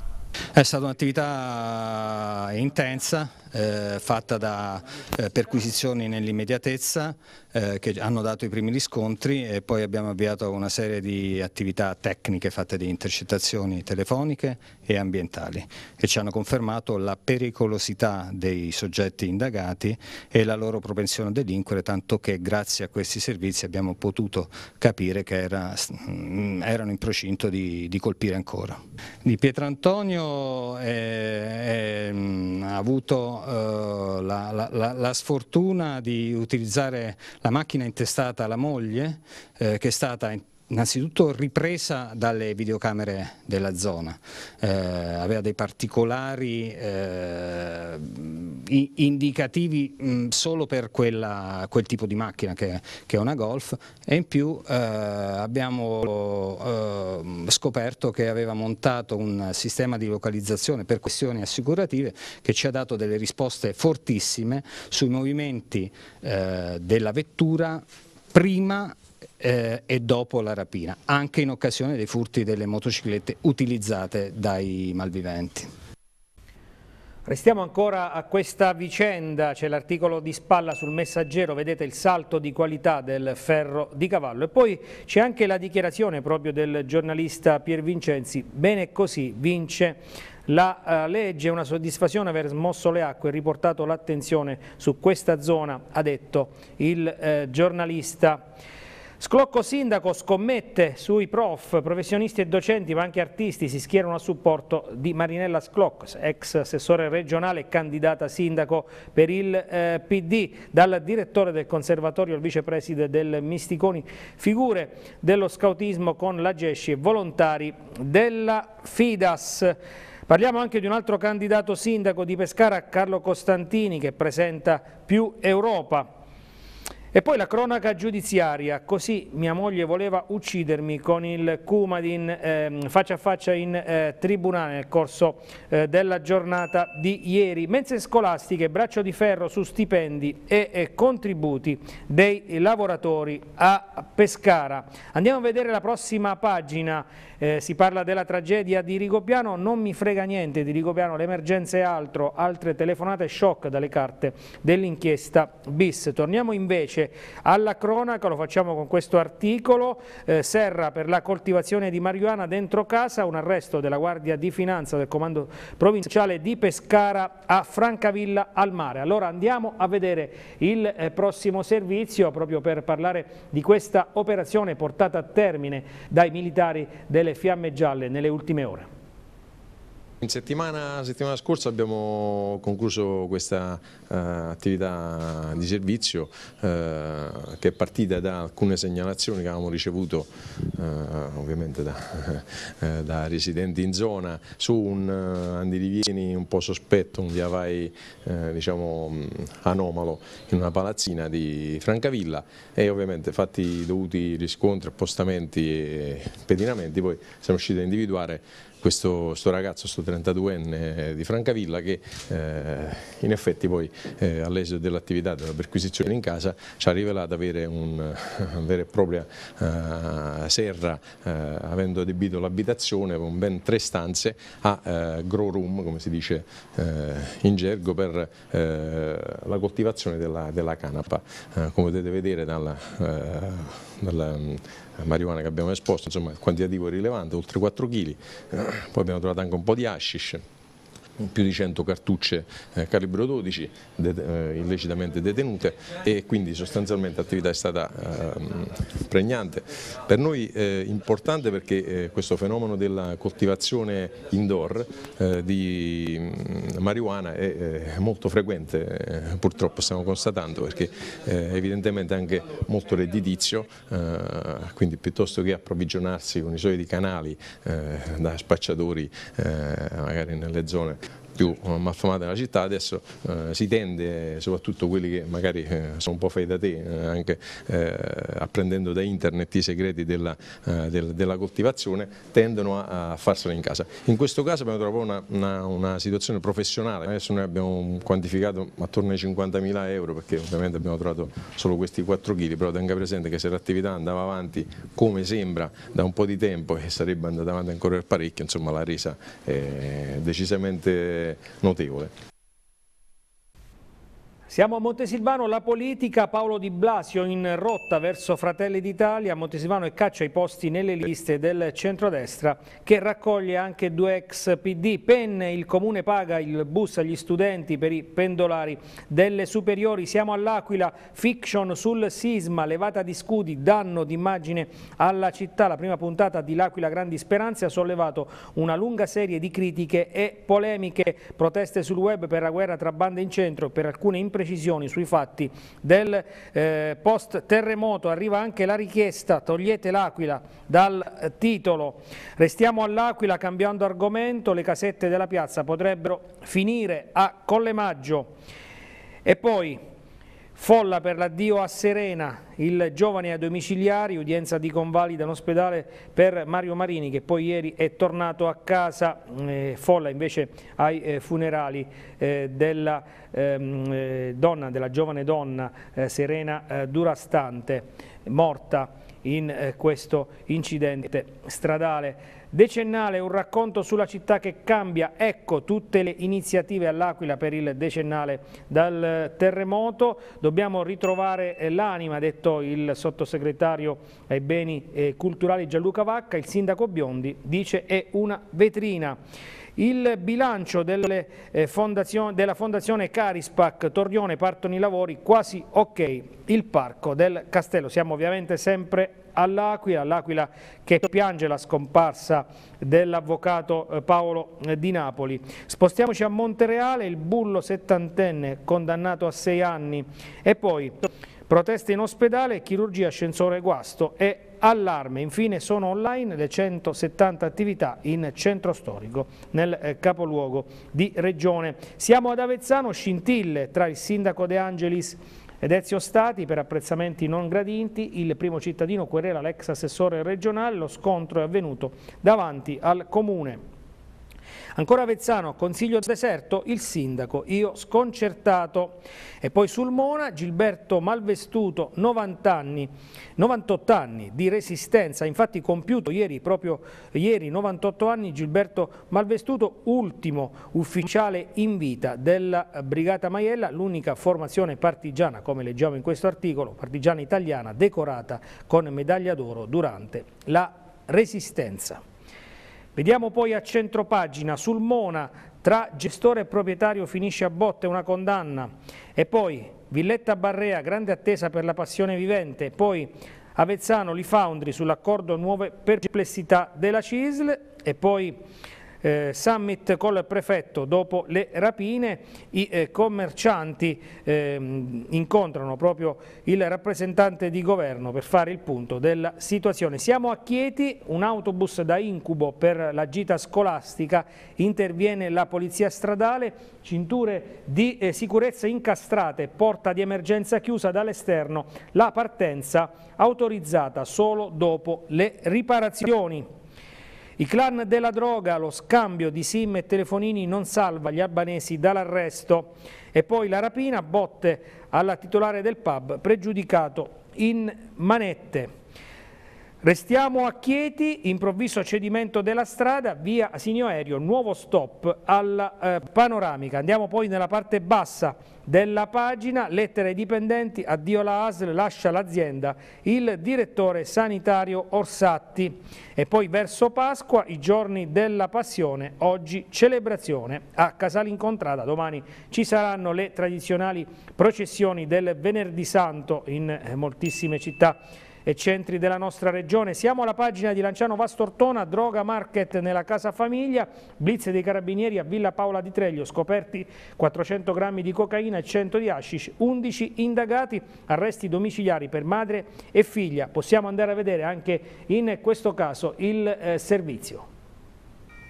È stata un'attività intensa, eh, fatta da eh, perquisizioni nell'immediatezza eh, che hanno dato i primi riscontri e poi abbiamo avviato una serie di attività tecniche fatte di intercettazioni telefoniche e ambientali che ci hanno confermato la pericolosità dei soggetti indagati e la loro propensione a delinquere tanto che grazie a questi servizi abbiamo potuto capire che era, mh, mm, erano in procinto di, di, colpire ancora. Di Pietro Pietrantonio eh, eh, mm, ha avuto eh, la, la, la, la, sfortuna di utilizzare la macchina intestata alla moglie, eh, che è stata in innanzitutto ripresa dalle videocamere della zona, eh, aveva dei particolari eh, indicativi mh, mm, solo per quella, quel tipo di macchina che, che, è una Golf e in più eh, abbiamo eh, scoperto che aveva montato un sistema di localizzazione per questioni assicurative che ci ha dato delle risposte fortissime sui movimenti eh, della vettura prima eh, e dopo la rapina, anche in occasione dei furti delle motociclette utilizzate dai malviventi. Restiamo ancora a questa vicenda, c'è l'articolo di spalla sul messaggero, vedete il salto di qualità del ferro di cavallo e poi c'è anche la dichiarazione proprio del giornalista Pier Vincenzi, bene così vince la uh, legge, una soddisfazione aver smosso le acque e riportato l'attenzione su questa zona, ha detto il eh, giornalista. Sclocco Sindaco scommette sui prof, professionisti e docenti, ma anche artisti, si schierano a supporto di Marinella Sclocco, ex assessore regionale e candidata sindaco per il eh, PD, dal direttore del conservatorio al vicepreside del Misticoni, figure dello scautismo con la Gesci e volontari della Fidas. Parliamo anche di un altro candidato sindaco di Pescara, Carlo Costantini, che presenta più Europa e poi la cronaca giudiziaria, così mia moglie voleva uccidermi con il Kumadin eh, faccia a faccia in eh, tribunale nel corso eh, della giornata di ieri. Mense scolastiche, braccio di ferro su stipendi e, e contributi dei lavoratori a Pescara. Andiamo a vedere la prossima pagina, eh, si parla della tragedia di Rigopiano, non mi frega niente di Rigopiano, l'emergenza è altro, altre telefonate shock dalle carte dell'inchiesta BIS. Torniamo invece invece alla cronaca, lo facciamo con questo articolo, eh, Serra per la coltivazione di marijuana dentro casa, un arresto della Guardia di Finanza del Comando Provinciale di Pescara a Francavilla al mare. Allora andiamo a vedere il eh, prossimo servizio proprio per parlare di questa operazione portata a termine dai militari delle Fiamme Gialle nelle ultime ore. In settimana, settimana, scorsa abbiamo concluso questa uh, attività di servizio uh, che è partita da alcune segnalazioni che avevamo ricevuto uh, ovviamente da, da, residenti in zona su un andirivieni un po' sospetto, un viavai diciamo, mm, anomalo in una palazzina di Francavilla e ovviamente fatti i dovuti riscontri, appostamenti e pedinamenti poi siamo riusciti a individuare questo, questo ragazzo, questo 32enne di Francavilla che eh, in effetti poi eh, all'esito dell'attività della perquisizione in casa ci ha rivelato avere un, una vera e propria uh, serra uh, avendo adibito l'abitazione con ben tre stanze a uh, grow room come si dice in gergo per la coltivazione della, della canapa come potete vedere dalla dalla eh, marijuana che abbiamo esposto, insomma il quantitativo è rilevante, oltre 4 kg, eh, poi abbiamo trovato anche un po' di hashish, più di 100 cartucce eh, calibro 12 de eh, illecitamente detenute e quindi sostanzialmente l'attività è stata eh, pregnante. Per noi eh, importante perché eh, questo fenomeno della coltivazione indoor eh, di mm, marijuana è eh, molto frequente, purtroppo stiamo constatando perché evidentemente è anche molto redditizio, quindi piuttosto che approvvigionarsi con i soliti canali da spacciatori magari nelle zone più eh, malfamata nella città, adesso eh, si tende, soprattutto quelli che magari eh, sono un po' fai da te, anche apprendendo da internet i segreti della, del, della coltivazione, tendono a, a farselo in casa. In questo caso abbiamo trovato una, una, una situazione professionale, adesso noi abbiamo quantificato attorno ai 50.000 euro perché ovviamente abbiamo trovato solo questi 4 kg, però tenga presente che se l'attività andava avanti come sembra da un po' di tempo e sarebbe andata avanti ancora per parecchio, insomma la resa è decisamente veramente notevole. Siamo a Montesilvano, la politica, Paolo Di Blasio in rotta verso Fratelli d'Italia, Montesilvano e caccia i posti nelle liste del centrodestra che raccoglie anche due ex PD. Penne, il comune paga il bus agli studenti per i pendolari delle superiori. Siamo all'Aquila, fiction sul sisma, levata di scudi, danno d'immagine alla città. La prima puntata di L'Aquila Grandi Speranze ha sollevato una lunga serie di critiche e polemiche, proteste sul web per la guerra tra bande in centro e per alcune impressioni precisioni sui fatti del eh, post terremoto, arriva anche la richiesta togliete l'Aquila dal eh, titolo. Restiamo all'Aquila cambiando argomento, le casette della piazza potrebbero finire a Collemaggio. E poi Folla per l'addio a Serena, il giovane a domiciliari, udienza di convalida in ospedale per Mario Marini che poi ieri è tornato a casa, eh, folla invece ai eh, funerali eh, della, ehm, eh, donna, della, giovane donna eh, Serena eh, Durastante, morta in questo incidente stradale. Decennale, un racconto sulla città che cambia, ecco tutte le iniziative all'Aquila per il decennale dal terremoto, dobbiamo ritrovare eh, l'anima, ha detto il sottosegretario ai beni eh, culturali Gianluca Vacca, il sindaco Biondi dice è una vetrina. Il bilancio delle, eh, della fondazione Carispac Torrione partono i lavori quasi ok, il parco del castello, siamo ovviamente sempre all'Aquila, all'Aquila che piange la scomparsa dell'avvocato eh, Paolo eh, Di Napoli. Spostiamoci a Montereale, il bullo settantenne condannato a sei anni e poi proteste in ospedale, chirurgia, ascensore guasto e allarme. Infine sono online le 170 attività in centro storico, nel eh, capoluogo di Regione. Siamo ad Avezzano, scintille tra il sindaco De Angelis ed Ezio Stati per apprezzamenti non gradinti, il primo cittadino querela l'ex assessore regionale, lo scontro è avvenuto davanti al comune. Ancora Vezzano, consiglio deserto, il sindaco, io sconcertato. E poi Sulmona, Gilberto Malvestuto, 90 anni, 98 anni di resistenza, infatti compiuto ieri, proprio ieri, 98 anni, Gilberto Malvestuto, ultimo ufficiale in vita della Brigata Maiella, l'unica formazione partigiana, come leggiamo in questo articolo, partigiana italiana, decorata con medaglia d'oro durante la resistenza. Vediamo poi a centro pagina, sul Mona, tra gestore e proprietario finisce a botte una condanna. E poi Villetta Barrea, grande attesa per la passione vivente. Poi Avezzano, Li Lifoundry sull'accordo nuove perplessità della CISL. E poi eh, summit col prefetto dopo le rapine, i eh, commercianti eh, incontrano proprio il rappresentante di governo per fare il punto della situazione. Siamo a Chieti, un autobus da incubo per la gita scolastica, interviene la polizia stradale, cinture di eh, sicurezza incastrate, porta di emergenza chiusa dall'esterno, la partenza autorizzata solo dopo le riparazioni. I clan della droga, lo scambio di sim e telefonini non salva gli albanesi dall'arresto e poi la rapina, botte alla titolare del pub, pregiudicato in manette. Restiamo a Chieti, improvviso cedimento della strada, via Asinio Aereo, nuovo stop alla eh, panoramica. Andiamo poi nella parte bassa della pagina, lettere ai dipendenti, addio la ASL, lascia l'azienda, il direttore sanitario Orsatti. E poi verso Pasqua, i giorni della passione, oggi celebrazione a Casalincontrada, domani ci saranno le tradizionali processioni del Venerdì Santo in eh, moltissime città e centri della nostra regione. Siamo alla pagina di Lanciano Vastortona, droga market nella casa famiglia, blitz dei carabinieri a Villa Paola di Treglio, scoperti 400 grammi di cocaina e 100 di hashish, 11 indagati, arresti domiciliari per madre e figlia. Possiamo andare a vedere anche in questo caso il eh, servizio.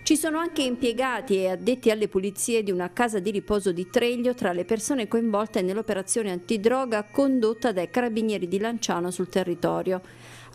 Ci sono anche impiegati e addetti alle pulizie di una casa di riposo di Treglio tra le persone coinvolte nell'operazione antidroga condotta dai carabinieri di Lanciano sul territorio.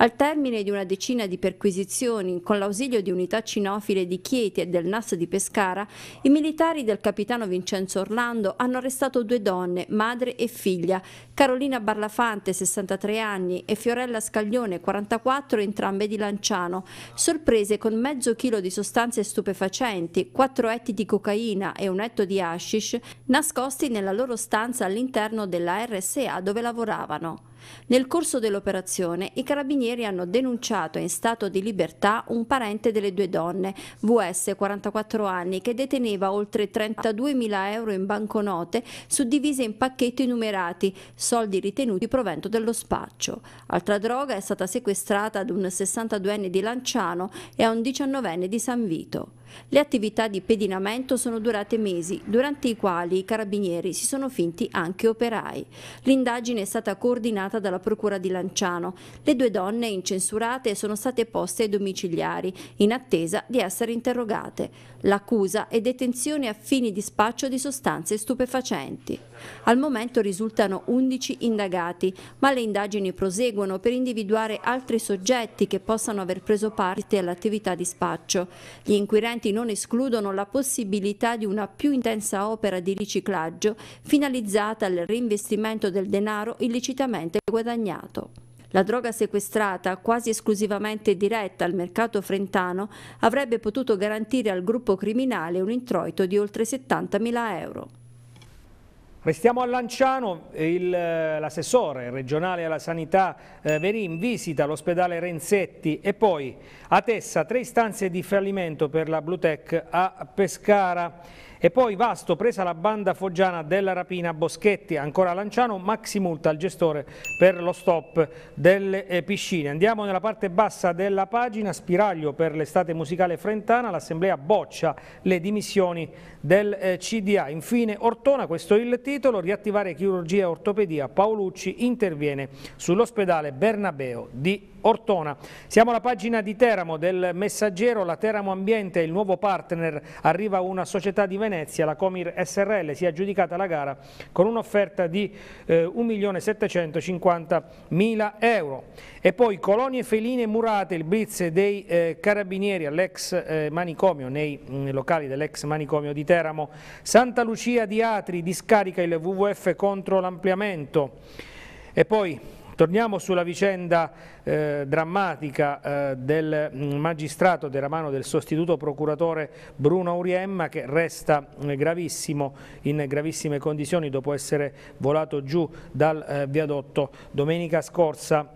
Al termine di una decina di perquisizioni, con l'ausilio di unità cinofile di Chieti e del NAS di Pescara, i militari del capitano Vincenzo Orlando hanno arrestato due donne, madre e figlia, Carolina Barlafante, 63 anni, e Fiorella Scaglione, 44, entrambe di Lanciano, sorprese con mezzo chilo di sostanze stupefacenti, quattro etti di cocaina e un etto di hashish, nascosti nella loro stanza all'interno della RSA dove lavoravano. Nel corso dell'operazione i carabinieri hanno denunciato in stato di libertà un parente delle due donne, VS 44 anni, che deteneva oltre 32.000 euro in banconote suddivise in pacchetti numerati, soldi ritenuti provento dello spaccio. Altra droga è stata sequestrata ad un 62enne di Lanciano e a un 19enne di San Vito. Le attività di pedinamento sono durate mesi, durante i quali i carabinieri si sono finti anche operai. L'indagine è stata coordinata dalla Procura di Lanciano. Le due donne incensurate sono state poste ai domiciliari, in attesa di essere interrogate. L'accusa è detenzione a fini di spaccio di sostanze stupefacenti. Al momento risultano 11 indagati, ma le indagini proseguono per individuare altri soggetti che possano aver preso parte all'attività di spaccio. Gli inquirenti interventi non escludono la possibilità di una più intensa opera di riciclaggio finalizzata al reinvestimento del denaro illicitamente guadagnato. La droga sequestrata, quasi esclusivamente diretta al mercato frentano, avrebbe potuto garantire al gruppo criminale un introito di oltre 70.000 euro. Restiamo a Lanciano, eh, eh, l'assessore regionale alla sanità eh, Verin visita l'ospedale Renzetti e poi a Tessa tre istanze di fallimento per la Blutec a Pescara. E poi Vasto, presa la banda foggiana della rapina Boschetti, ancora a Lanciano, maxi multa al gestore per lo stop delle eh, piscine. Andiamo nella parte bassa della pagina, spiraglio per l'estate musicale frentana, l'assemblea boccia le dimissioni del eh, CDA. Infine Ortona, questo è il titolo, riattivare chirurgia e ortopedia, Paolucci interviene sull'ospedale Bernabeo di Ortona. Siamo alla pagina di Teramo del Messaggero, la Teramo Ambiente è il nuovo partner, arriva una società di Venezia, la Comir SRL, si è aggiudicata la gara con un'offerta di eh, 1.750.000 euro. E poi colonie feline murate, il blitz dei eh, carabinieri all'ex eh, manicomio, nei mh, mm, locali dell'ex manicomio di Teramo. Santa Lucia di Atri discarica il WWF contro l'ampliamento. E poi Torniamo sulla vicenda eh, drammatica eh, del mm, magistrato della mano del sostituto procuratore Bruno Uriemma che resta eh, gravissimo, in gravissime condizioni dopo essere volato giù dal eh, viadotto domenica scorsa.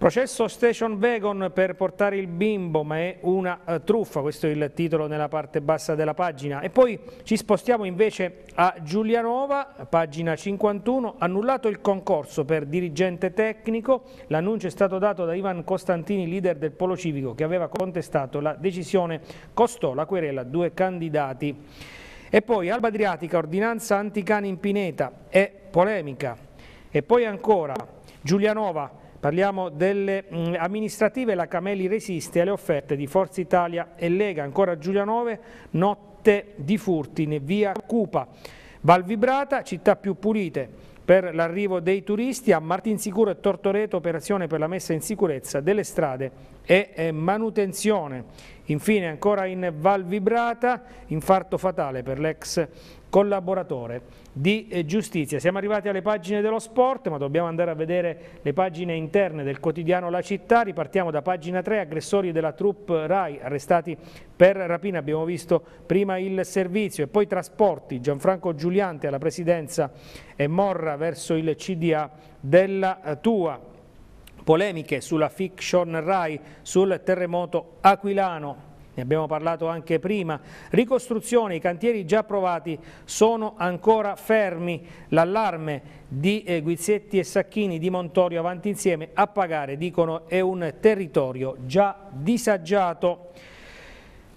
Processo Station Wagon per portare il bimbo, ma è una eh, truffa, questo è il titolo nella parte bassa della pagina. E poi ci spostiamo invece a Giulianova, pagina 51, annullato il concorso per dirigente tecnico, l'annuncio è stato dato da Ivan Costantini, leader del Polo Civico, che aveva contestato la decisione, costò la querela a due candidati. E poi Alba Adriatica, ordinanza anticani in Pineta, è polemica. E poi ancora Giulianova, Parliamo delle mh, mm, amministrative, la Cameli resiste alle offerte di Forza Italia e Lega, ancora Giulianove, notte di furti via Cupa. Val Vibrata, città più pulite per l'arrivo dei turisti, a Martinsicuro e Tortoreto operazione per la messa in sicurezza delle strade e, manutenzione. Infine ancora in Val Vibrata, infarto fatale per l'ex collaboratore di eh, giustizia. Siamo arrivati alle pagine dello sport, ma dobbiamo andare a vedere le pagine interne del quotidiano La Città. Ripartiamo da pagina 3, aggressori della troupe RAI arrestati per rapina. Abbiamo visto prima il servizio e poi trasporti. Gianfranco Giuliante alla presidenza e Morra verso il CDA della eh, Tua polemiche sulla fiction RAI sul terremoto aquilano ne abbiamo parlato anche prima, ricostruzione, i cantieri già approvati sono ancora fermi, l'allarme di eh, Guizzetti e Sacchini di Montorio avanti insieme a pagare, dicono è un territorio già disagiato.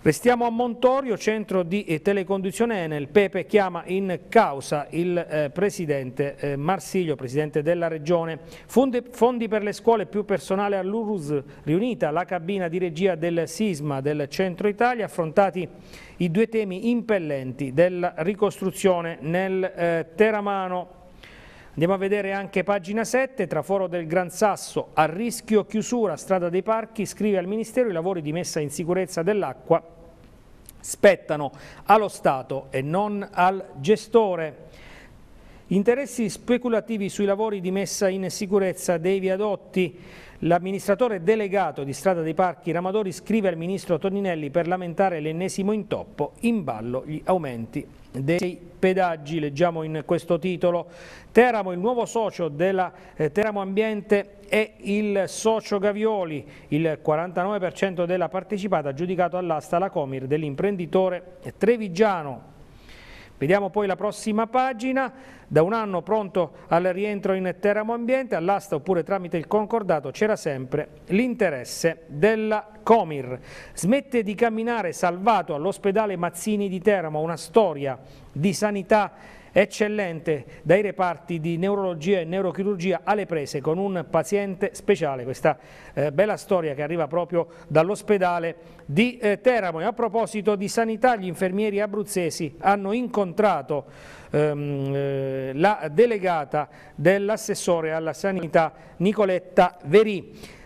Restiamo a Montorio, centro di eh, teleconduzione Enel. Pepe chiama in causa il eh, presidente eh, Marsiglio, presidente della regione. Fondi, fondi, per le scuole più personale all'URUS, riunita la cabina di regia del sisma del centro Italia, affrontati i due temi impellenti della ricostruzione nel eh, Teramano. Andiamo a vedere anche pagina 7, traforo del Gran Sasso a rischio chiusura, strada dei parchi, scrive al Ministero i lavori di messa in sicurezza dell'acqua spettano allo Stato e non al gestore. Interessi speculativi sui lavori di messa in sicurezza dei viadotti. L'amministratore delegato di Strada dei Parchi Ramadori scrive al ministro Toninelli per lamentare l'ennesimo intoppo, in ballo gli aumenti dei pedaggi, leggiamo in questo titolo. Teramo, il nuovo socio della eh, Teramo Ambiente e il socio Gavioli, il 49% della partecipata giudicato all'asta la Comir dell'imprenditore trevigiano Vediamo poi la prossima pagina, da un anno pronto al rientro in Teramo Ambiente, all'asta oppure tramite il concordato c'era sempre l'interesse della Comir. Smette di camminare salvato all'ospedale Mazzini di Teramo, una storia di sanità eccellente dai reparti di neurologia e neurochirurgia alle prese con un paziente speciale, questa eh, bella storia che arriva proprio dall'ospedale Mazzini di eh, Teramo. E a proposito di sanità, gli infermieri abruzzesi hanno incontrato ehm, eh, la delegata dell'assessore alla sanità Nicoletta Verì.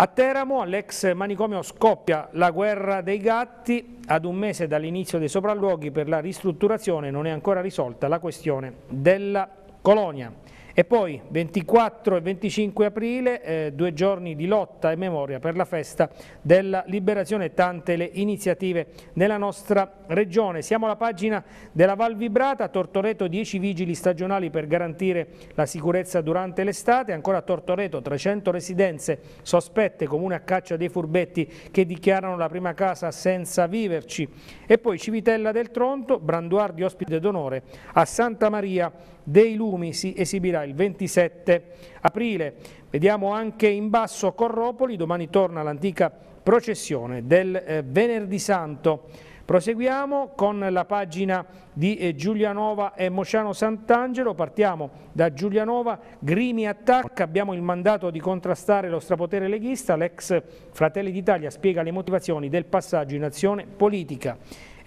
A Teramo, all'ex manicomio, scoppia la guerra dei gatti. Ad un mese dall'inizio dei sopralluoghi per la ristrutturazione non è ancora risolta la questione della colonia. E poi 24 e 25 aprile, eh, due giorni di lotta e memoria per la festa della liberazione, tante le iniziative nella nostra regione. Siamo alla pagina della Val Vibrata, Tortoreto 10 vigili stagionali per garantire la sicurezza durante l'estate, ancora a Tortoreto 300 residenze sospette, comune a caccia dei furbetti che dichiarano la prima casa senza viverci. E poi Civitella del Tronto, Branduardi ospite d'onore a Santa Maria dei Lumi si esibirà il 27 aprile. Vediamo anche in basso Corropoli, domani torna l'antica processione del eh, Venerdì Santo. Proseguiamo con la pagina di eh, Giulianova e Mosciano Sant'Angelo, partiamo da Giulianova, Grimi attacca, abbiamo il mandato di contrastare lo strapotere leghista, l'ex Fratelli d'Italia spiega le motivazioni del passaggio in azione politica.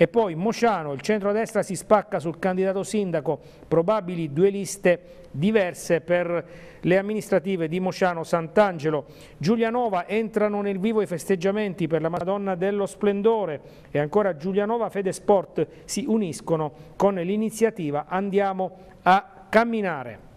E poi Mociano, il centrodestra si spacca sul candidato sindaco, probabili due liste diverse per le amministrative di Mociano Sant'Angelo. Giulianova entrano nel vivo i festeggiamenti per la Madonna dello Splendore e ancora Giulianova Fede Sport si uniscono con l'iniziativa Andiamo a camminare.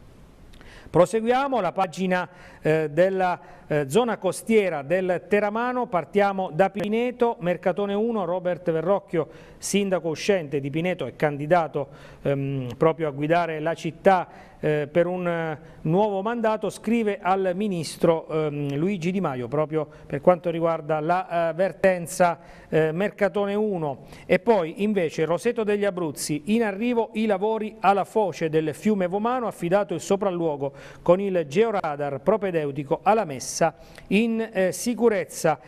Proseguiamo la pagina eh, della eh, zona costiera del Teramano, partiamo da Pineto, Mercatone 1, Robert Verrocchio sindaco uscente di Pineto e candidato ehm, proprio a guidare la città eh, per un eh, nuovo mandato, scrive al ministro ehm, Luigi Di Maio proprio per quanto riguarda la eh, vertenza eh, Mercatone 1 e poi invece Roseto degli Abruzzi, in arrivo i lavori alla foce del fiume Vomano affidato il sopralluogo con il georadar propedeutico alla messa in eh, sicurezza.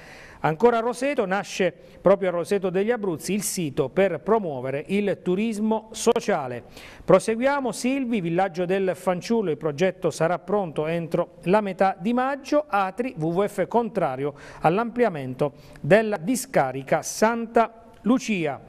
Ancora a Roseto nasce proprio a Roseto degli Abruzzi il sito per promuovere il turismo sociale. Proseguiamo Silvi, villaggio del Fanciullo, il progetto sarà pronto entro la metà di maggio, Atri WWF contrario all'ampliamento della discarica Santa Lucia.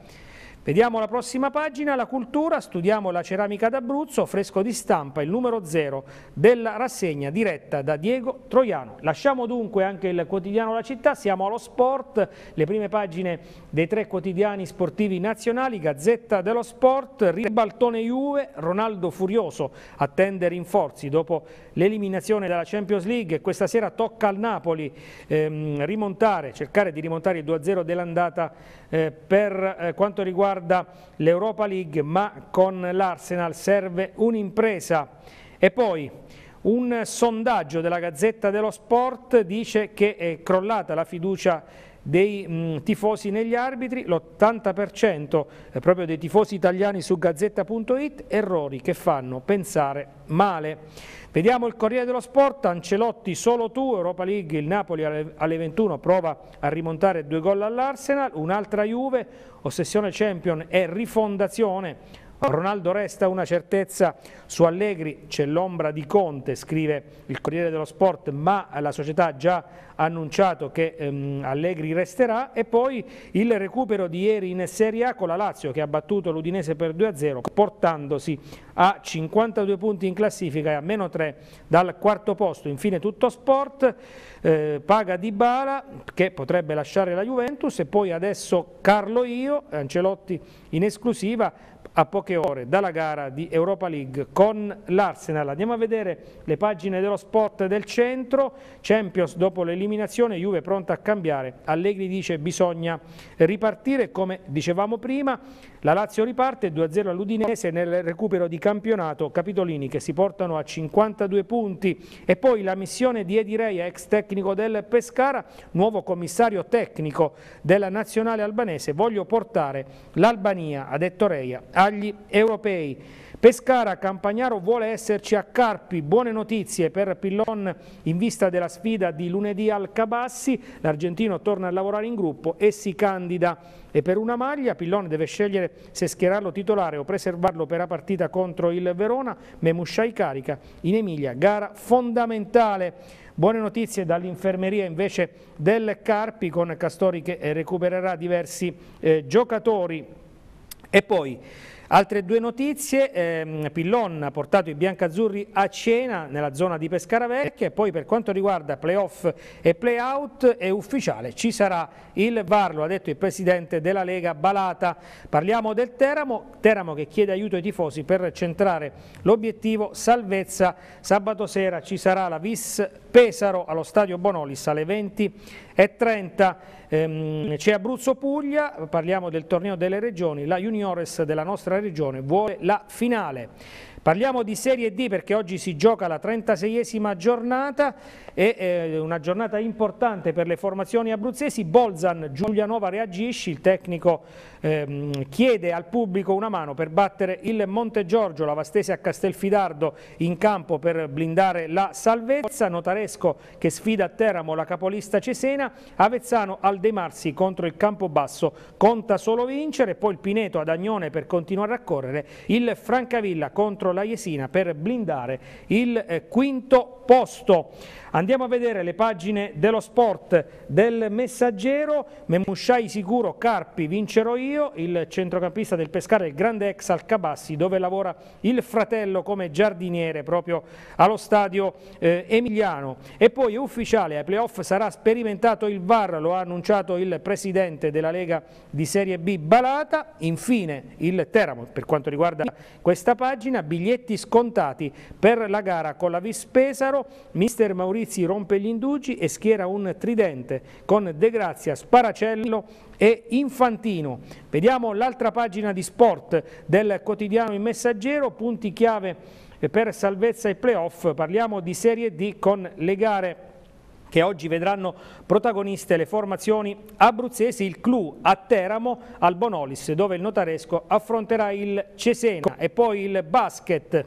Vediamo la prossima pagina, la cultura, studiamo la ceramica d'Abruzzo, fresco di stampa, il numero zero della rassegna diretta da Diego Troiano. Lasciamo dunque anche il quotidiano La Città, siamo allo sport, le prime pagine dei tre quotidiani sportivi nazionali, Gazzetta dello Sport, Ribaltone Juve, Ronaldo furioso, attende rinforzi dopo l'eliminazione dalla Champions League. Questa sera tocca al Napoli ehm, rimontare, cercare di rimontare il 2-0 dell'andata eh, per eh, quanto riguarda l'Europa League, ma con l'Arsenal serve un'impresa. E poi un sondaggio della Gazzetta dello Sport dice che è crollata la fiducia dei mh, mm, tifosi negli arbitri, l'80% eh, proprio dei tifosi italiani su gazzetta.it, errori che fanno pensare male. Vediamo il Corriere dello Sport, Ancelotti solo tu, Europa League, il Napoli alle 21 prova a rimontare due gol all'Arsenal, un'altra Juve, ossessione Champion e rifondazione Ronaldo resta una certezza su Allegri, c'è l'ombra di Conte, scrive il Corriere dello Sport, ma la società ha già annunciato che ehm, Allegri resterà e poi il recupero di ieri in Serie A con la Lazio che ha battuto l'Udinese per 2-0 portandosi a 52 punti in classifica e a meno 3 dal quarto posto. Infine tutto sport, eh, paga Di Bala che potrebbe lasciare la Juventus e poi adesso Carlo Io, Ancelotti in esclusiva, a poche ore dalla gara di Europa League con l'Arsenal. Andiamo a vedere le pagine dello sport del centro, Champions dopo l'eliminazione, Juve pronta a cambiare, Allegri dice bisogna ripartire come dicevamo prima, la Lazio riparte 2-0 all'Udinese nel recupero di campionato Capitolini che si portano a 52 punti e poi la missione di Edi Reia, ex tecnico del Pescara, nuovo commissario tecnico della nazionale albanese, voglio portare l'Albania, ha detto Reia, agli europei. Pescara, Campagnaro vuole esserci a Carpi, buone notizie per Pillon in vista della sfida di lunedì al Cabassi, l'argentino torna a lavorare in gruppo e si candida e per una maglia Pillon deve scegliere se schierarlo titolare o preservarlo per la partita contro il Verona, Memusciai carica in Emilia, gara fondamentale. Buone notizie dall'infermeria invece del Carpi con Castori che recupererà diversi eh, giocatori e poi Altre due notizie, ehm, Pillon ha portato i biancazzurri a cena nella zona di Pescara Vecchia e poi per quanto riguarda playoff e playout è ufficiale, ci sarà il VAR, lo ha detto il presidente della Lega Balata. Parliamo del Teramo, Teramo che chiede aiuto ai tifosi per centrare l'obiettivo salvezza. Sabato sera ci sarà la Vis Pesaro allo stadio Bonolis alle 20 e 30 ehm, c'è Abruzzo Puglia, parliamo del torneo delle regioni, la Juniores della nostra regione vuole la finale. Parliamo di Serie D perché oggi si gioca la 36esima giornata e eh, una giornata importante per le formazioni abruzzesi. Bolzan Giulianova reagisce, il tecnico eh, chiede al pubblico una mano per battere il Monte Giorgio, la Vastese a Castelfidardo in campo per blindare la salvezza, Notaresco che sfida a Teramo la capolista Cesena, Avezzano al De Marsi contro il Campobasso conta solo vincere, poi il Pineto ad Agnone per continuare a correre, il Francavilla contro contro la Jesina per blindare il eh, quinto posto. Andiamo a vedere le pagine dello sport del Messaggero, Memusciai sicuro, Carpi vincerò io, il centrocampista del Pescara, il grande ex Alcabassi dove lavora il fratello come giardiniere proprio allo stadio eh, Emiliano. E poi ufficiale ai playoff sarà sperimentato il VAR, lo ha annunciato il presidente della Lega di Serie B Balata, infine il Teramo per quanto riguarda questa pagina, B biglietti scontati per la gara con la Vis Pesaro, mister Maurizi rompe gli indugi e schiera un tridente con De Grazia, Sparacello e Infantino. Vediamo l'altra pagina di sport del quotidiano Il Messaggero, punti chiave per salvezza e playoff, parliamo di Serie D con le gare che oggi vedranno protagoniste le formazioni abruzzesi, il Clou a Teramo al Bonolis, dove il notaresco affronterà il Cesena e poi il basket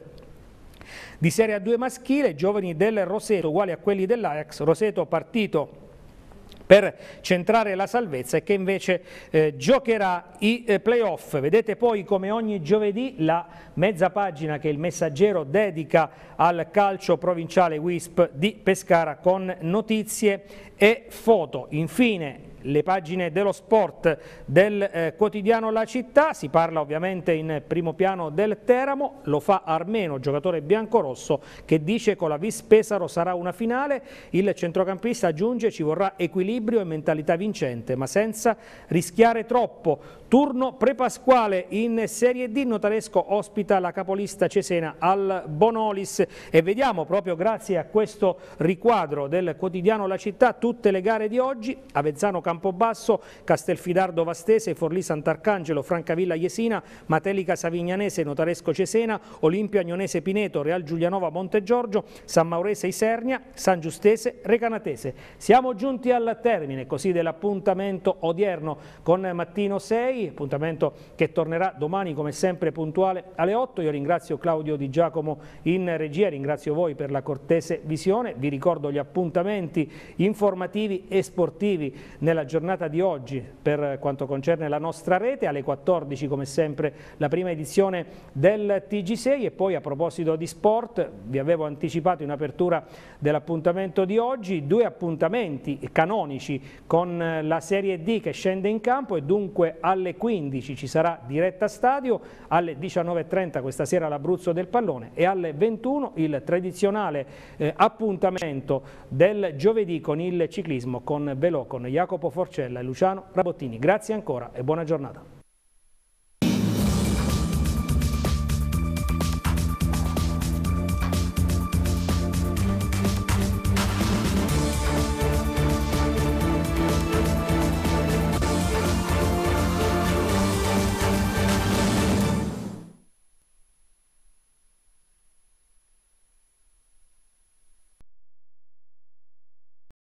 di Serie A2 maschile, giovani del Roseto uguali a quelli dell'Ajax, Roseto partito per centrare la salvezza e che invece eh, giocherà i eh, playoff. Vedete poi come ogni giovedì la mezza pagina che il messaggero dedica al calcio provinciale WISP di Pescara con notizie e foto. Infine le pagine dello sport del eh, quotidiano La Città, si parla ovviamente in primo piano del Teramo, lo fa Armeno, giocatore biancorosso, che dice con la Vis Pesaro sarà una finale, il centrocampista aggiunge ci vorrà equilibrio e mentalità vincente, ma senza rischiare troppo. Turno prepasquale in Serie D, Notaresco ospita la capolista Cesena al Bonolis e vediamo proprio grazie a questo riquadro del quotidiano La Città tutte le gare di oggi, Avezzano Capolista, Campobasso, Castelfidardo Vastese, Forlì Sant'Arcangelo, Francavilla Jesina, Matelica Savignanese, Notaresco Cesena, Olimpia Agnonese Pineto, Real Giulianova Montegiorgio, San Maurese Isernia, San Giustese, Recanatese. Siamo giunti al termine così dell'appuntamento odierno con Mattino 6, appuntamento che tornerà domani come sempre puntuale alle 8. Io ringrazio Claudio Di Giacomo in regia, ringrazio voi per la cortese visione, vi ricordo gli appuntamenti informativi e sportivi nella della giornata di oggi per quanto concerne la nostra rete, alle 14 come sempre la prima edizione del TG6 e poi a proposito di sport vi avevo anticipato in apertura dell'appuntamento di oggi due appuntamenti canonici con la Serie D che scende in campo e dunque alle 15 ci sarà diretta stadio, alle 19.30 questa sera l'Abruzzo del Pallone e alle 21 il tradizionale eh, appuntamento del giovedì con il ciclismo con Velò, con Jacopo Forcella e Luciano Rabottini. Grazie ancora e buona giornata.